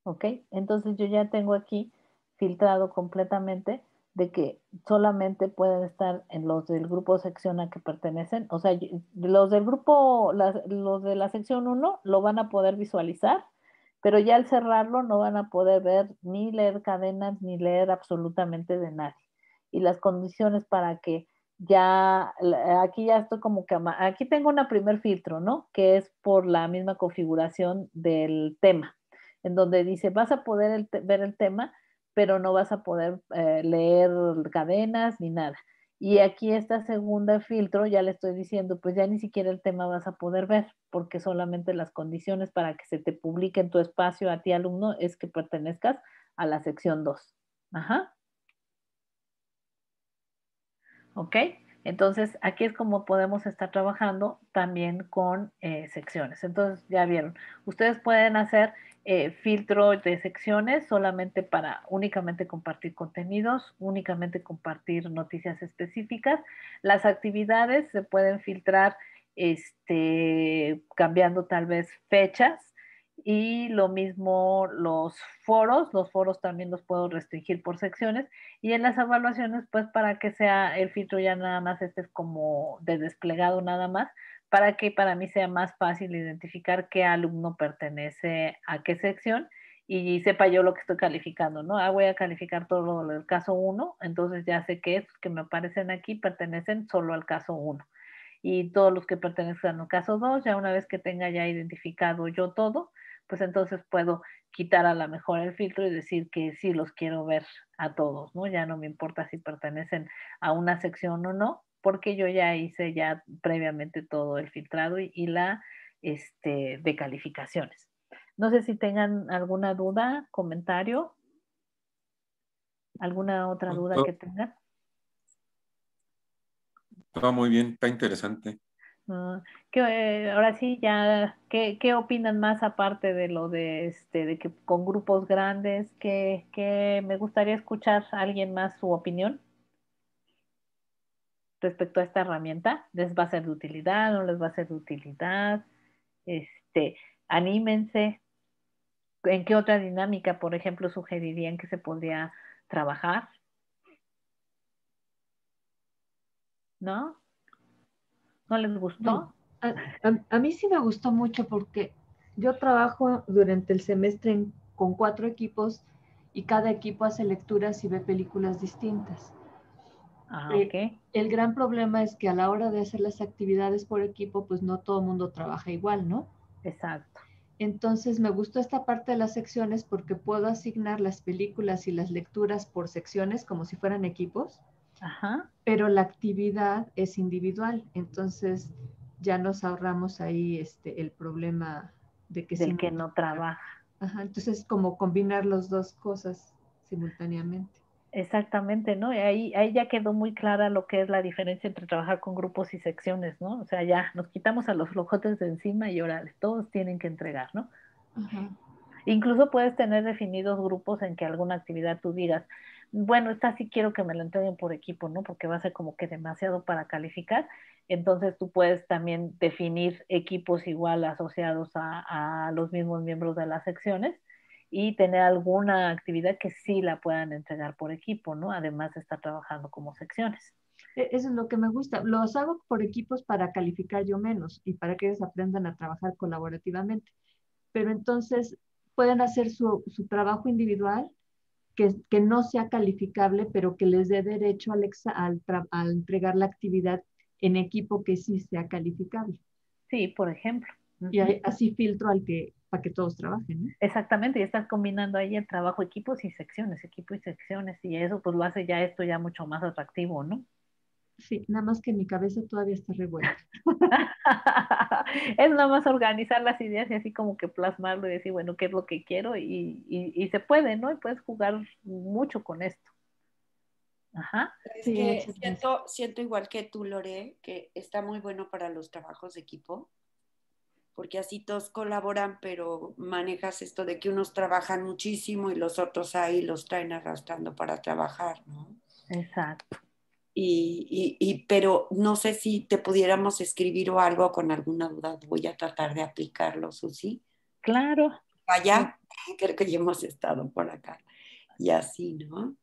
¿Ok? Entonces yo ya tengo aquí filtrado completamente de que solamente pueden estar en los del grupo sección a que pertenecen, o sea, los del grupo, los de la sección 1 lo van a poder visualizar, pero ya al cerrarlo no van a poder ver ni leer cadenas ni leer absolutamente de nadie. Y las condiciones para que ya, aquí ya estoy como que, aquí tengo un primer filtro, ¿no? Que es por la misma configuración del tema, en donde dice, vas a poder ver el tema pero no vas a poder eh, leer cadenas ni nada. Y aquí esta segunda filtro, ya le estoy diciendo, pues ya ni siquiera el tema vas a poder ver, porque solamente las condiciones para que se te publique en tu espacio a ti alumno es que pertenezcas a la sección 2. Ajá. ¿Ok? Entonces, aquí es como podemos estar trabajando también con eh, secciones. Entonces, ya vieron, ustedes pueden hacer eh, filtro de secciones solamente para únicamente compartir contenidos, únicamente compartir noticias específicas. Las actividades se pueden filtrar este, cambiando tal vez fechas y lo mismo los foros, los foros también los puedo restringir por secciones y en las evaluaciones pues para que sea el filtro ya nada más este es como de desplegado nada más, para que para mí sea más fácil identificar qué alumno pertenece a qué sección y sepa yo lo que estoy calificando, ¿no? Ah, voy a calificar todo el caso 1, entonces ya sé que estos que me aparecen aquí pertenecen solo al caso 1. Y todos los que pertenecen al caso 2, ya una vez que tenga ya identificado yo todo, pues entonces puedo quitar a la mejor el filtro y decir que sí los quiero ver a todos, ¿no? Ya no me importa si pertenecen a una sección o no, porque yo ya hice ya previamente todo el filtrado y, la este, de calificaciones. No sé si tengan alguna duda, comentario, alguna otra pues duda que tengan. Está muy bien, está interesante. Ah, eh, ahora sí, ya, ¿qué, opinan más aparte de lo de, este, de que con grupos grandes? Que, que me gustaría escuchar a alguien más su opinión respecto a esta herramienta, les va a ser de utilidad, no les va a ser de utilidad, este, anímense, en qué otra dinámica, por ejemplo, sugerirían que se podría trabajar, ¿no? ¿No les gustó? A, mí sí me gustó mucho porque yo trabajo durante el semestre con cuatro equipos y cada equipo hace lecturas y ve películas distintas. Eh, el gran problema es que a la hora de hacer las actividades por equipo, pues no todo el mundo trabaja igual, ¿no? Exacto. Entonces me gustó esta parte de las secciones porque puedo asignar las películas y las lecturas por secciones como si fueran equipos, pero la actividad es individual. Entonces ya nos ahorramos ahí este, el problema de que, Del que no trabaja. Ajá, entonces como combinar las dos cosas simultáneamente. Exactamente, ¿no? Y ahí, ahí ya quedó muy clara lo que es la diferencia entre trabajar con grupos y secciones, ¿no? O sea, ya nos quitamos a los flojotes de encima y ahora todos tienen que entregar, ¿no? Incluso puedes tener definidos grupos en que alguna actividad tú digas, bueno, esta sí quiero que me la entreguen por equipo, ¿no? Porque va a ser como que demasiado para calificar. Entonces tú puedes también definir equipos igual asociados a los mismos miembros de las secciones y tener alguna actividad que sí la puedan entregar por equipo, ¿no? Además de estar trabajando como secciones. E-, eso es lo que me gusta. Los hago por equipos para calificar yo menos y para que ellos aprendan a trabajar colaborativamente. Pero entonces pueden hacer su, trabajo individual que, que, no sea calificable, pero que les dé derecho al, al, al entregar la actividad en equipo que sí sea calificable. Sí, por ejemplo. Y así filtro al que, que todos trabajen. Exactamente, y estás combinando ahí el trabajo equipos y secciones, equipos y secciones, y eso pues lo hace ya esto ya mucho más atractivo, ¿no? Sí, nada más que mi cabeza todavía está revuelta. *laughs* es nada más organizar las ideas y así como que plasmarlo y decir, bueno, ¿qué es lo que quiero? Y, se puede, ¿no? Y puedes jugar mucho con esto. Ajá. siento, siento igual que tú, Lore, que está muy bueno para los trabajos de equipo porque así todos colaboran, pero manejas esto de que unos trabajan muchísimo y los otros ahí los traen arrastrando para trabajar, ¿no? Exacto. Y, pero no sé si te pudiéramos escribir o algo con alguna duda, voy a tratar de aplicarlo, Susi. Claro. Allá, *laughs* creo que ya hemos estado por acá. Y así, ¿no?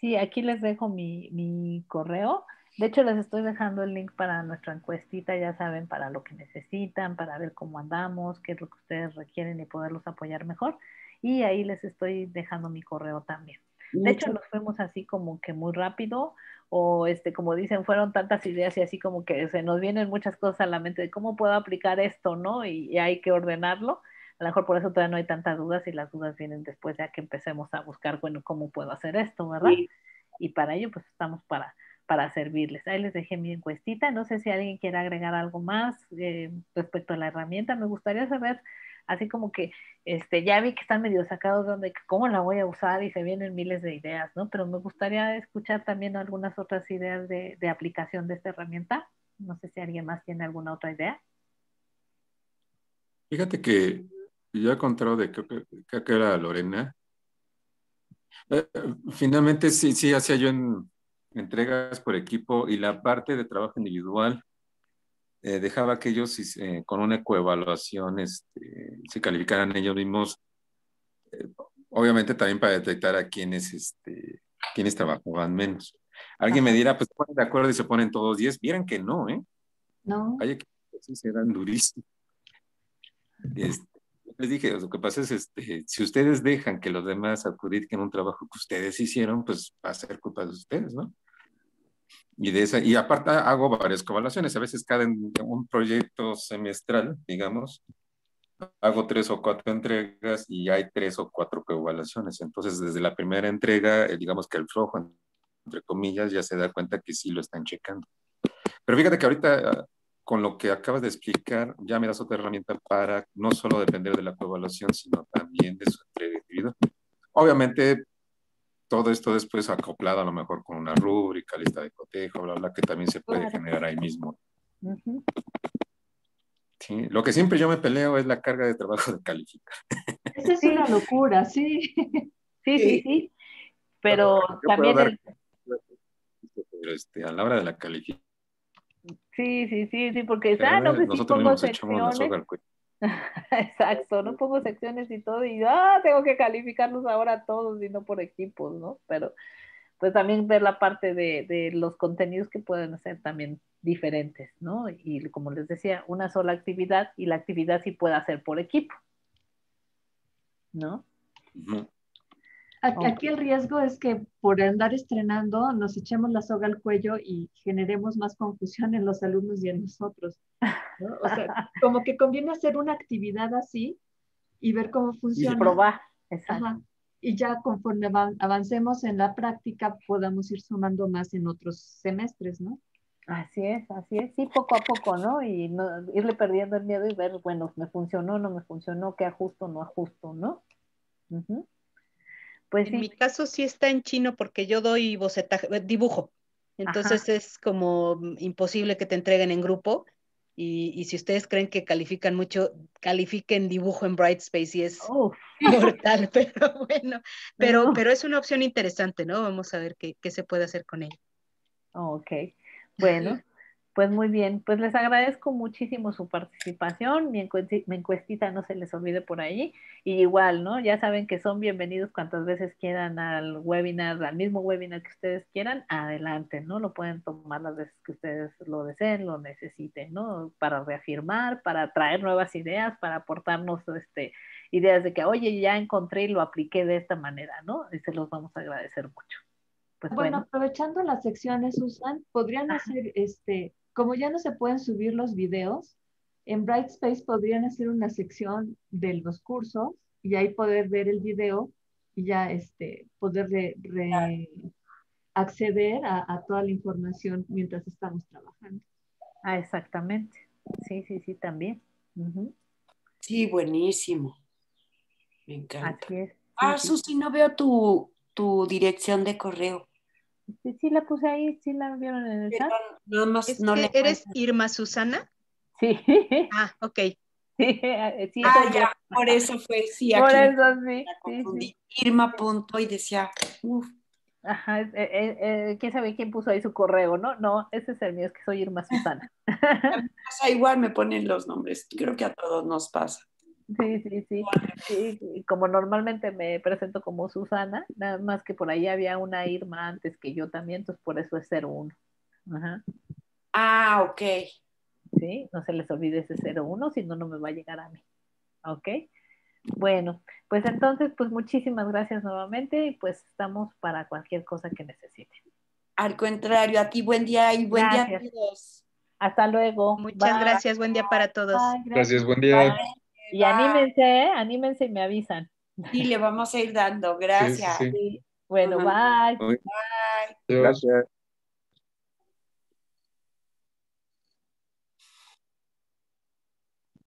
Sí, aquí les dejo mi correo de hecho, les estoy dejando el link para nuestra encuestita, ya saben, para lo que necesitan, para ver cómo andamos, qué es lo que ustedes requieren y poderlos apoyar mejor. Y ahí les estoy dejando mi correo también. De hecho, nos fuimos así como que muy rápido, o este, como dicen, fueron tantas ideas y así como que se nos vienen muchas cosas a la mente de cómo puedo aplicar esto, ¿no? Y, hay que ordenarlo. A lo mejor por eso todavía no hay tantas dudas y las dudas vienen después ya que empecemos a buscar, bueno, cómo puedo hacer esto, ¿verdad? Y para ello, pues estamos para, para servirles. Ahí les dejé mi encuestita. No sé si alguien quiere agregar algo más eh, respecto a la herramienta. Me gustaría saber, así como que este, ya vi que están medio sacados donde cómo la voy a usar y se vienen miles de ideas, ¿no? Pero me gustaría escuchar también algunas otras ideas de, de aplicación de esta herramienta. No sé si alguien más tiene alguna otra idea. Fíjate que ya he de creo que, que era Lorena, eh, finalmente sí, sí hacía yo en, entregas por equipo y la parte de trabajo individual eh, dejaba que ellos eh, con una coevaluación este, se calificaran ellos mismos, eh, obviamente también para detectar a quienes, este, trabajaban menos. Alguien me dirá, pues de acuerdo y se ponen todos 10. Vieran que no, ¿eh? No. Hay que sí se durísimos. Este, les dije, lo que pasa es, este, si ustedes dejan que los demás en un trabajo que ustedes hicieron, pues va a ser culpa de ustedes, ¿no? Y, de y aparte hago varias evaluaciones. A veces cada un proyecto semestral, digamos, hago tres o cuatro entregas y hay tres o cuatro evaluaciones. Entonces, desde la primera entrega, eh, digamos que el flojo, entre comillas, ya se da cuenta que sí lo están checando. Pero fíjate que ahorita, ah, con lo que acabas de explicar, ya me das otra herramienta para no solo depender de la evaluación, sino también de su entrega Obviamente, todo esto después acoplado a lo mejor con una rúbrica, lista de cotejo, bla, bla, que también se puede generar ahí mismo. Sí, lo que siempre yo me peleo es la carga de trabajo de calificar. Esa es una locura, sí. Sí, sí, sí. Pero también... El... Este, a la hora de la calificación. Sí, sí, sí, sí, porque ah, no, eh, pues nosotros sí echamos la soga al *laughs* Exacto, no pongo secciones y todo y ah, tengo que calificarlos ahora todos y no por equipos, ¿no? Pero pues también ver la parte de, los contenidos que pueden ser también diferentes, ¿no? Y como les decía, una sola actividad y la actividad sí puede hacer por equipo, ¿no? aquí el riesgo es que por andar estrenando nos echemos la soga al cuello y generemos más confusión en los alumnos y en nosotros. *laughs* O sea, como que conviene hacer una actividad así y ver cómo funciona. Y probar, Y ya conforme avancemos en la práctica, podamos ir sumando más en otros semestres, ¿no? Así es, así es, sí, poco a poco, ¿no? Y no, irle perdiendo el miedo y ver, bueno, me funcionó, no me funcionó, qué ajusto, no ajusto, ¿no? Pues en mi caso sí está en chino porque yo doy bocetaje, dibujo. Entonces es como mm, imposible que te entreguen en grupo. Y, y, si ustedes creen que califican mucho, califiquen dibujo en Brightspace y es brutal, *laughs* mortal, pero bueno, pero, es una opción interesante, ¿no? Vamos a ver qué, qué se puede hacer con ella. ok, bueno, pues muy bien, pues les agradezco muchísimo su participación. Mi, encuestita no se les olvide por ahí. Y igual, ¿no? Ya saben que son bienvenidos cuantas veces quieran al webinar, al mismo webinar que ustedes quieran, adelante, ¿no? Lo pueden tomar las veces que ustedes lo deseen, lo necesiten, ¿no? Para reafirmar, para traer nuevas ideas, para aportarnos este, ideas de que, oye, ya encontré y lo apliqué de esta manera, ¿no? Y se los vamos a agradecer mucho. Pues, bueno, aprovechando las secciones, Susan, podrían hacer este como ya no se pueden subir los videos, en Brightspace podrían hacer una sección de los cursos y ahí poder ver el video y ya este, poder acceder a, toda la información mientras estamos trabajando. Ah, exactamente. Sí, sí, sí, también. Sí, buenísimo. Me encanta. ah, no veo tu dirección de correo. Sí, la puse ahí, sí la vieron en el chat. ¿Eres Irma Susana? Sí. *laughs* Ah, ok. Eh, ah, ya, por eso fue, sí, aquí. Por eso sí. sí, sí. Irma punto y decía, uff. Ajá, eh, eh, quién sabe quién puso ahí su correo, ¿no? No, ese es el mío, es que soy Irma Susana. *laughs* a igual, me ponen los nombres, creo que a todos nos pasa. Sí, sí, sí, como normalmente me presento como Susana, nada más que por ahí había una Irma antes que yo también, entonces por eso es 01. Ajá. Ah, ok. Sí, no se les olvide ese 01, si no, no me va a llegar a mí. Ok. Bueno, pues entonces, pues muchísimas gracias nuevamente y pues estamos para cualquier cosa que necesiten. Al contrario, a ti buen día y buen día a todos. Hasta luego. Muchas gracias, buen día para todos. gracias. buen día y anímense, ¿eh? anímense y me avisan. Y le vamos a ir dando, gracias. Bueno, bye. Bye. Gracias.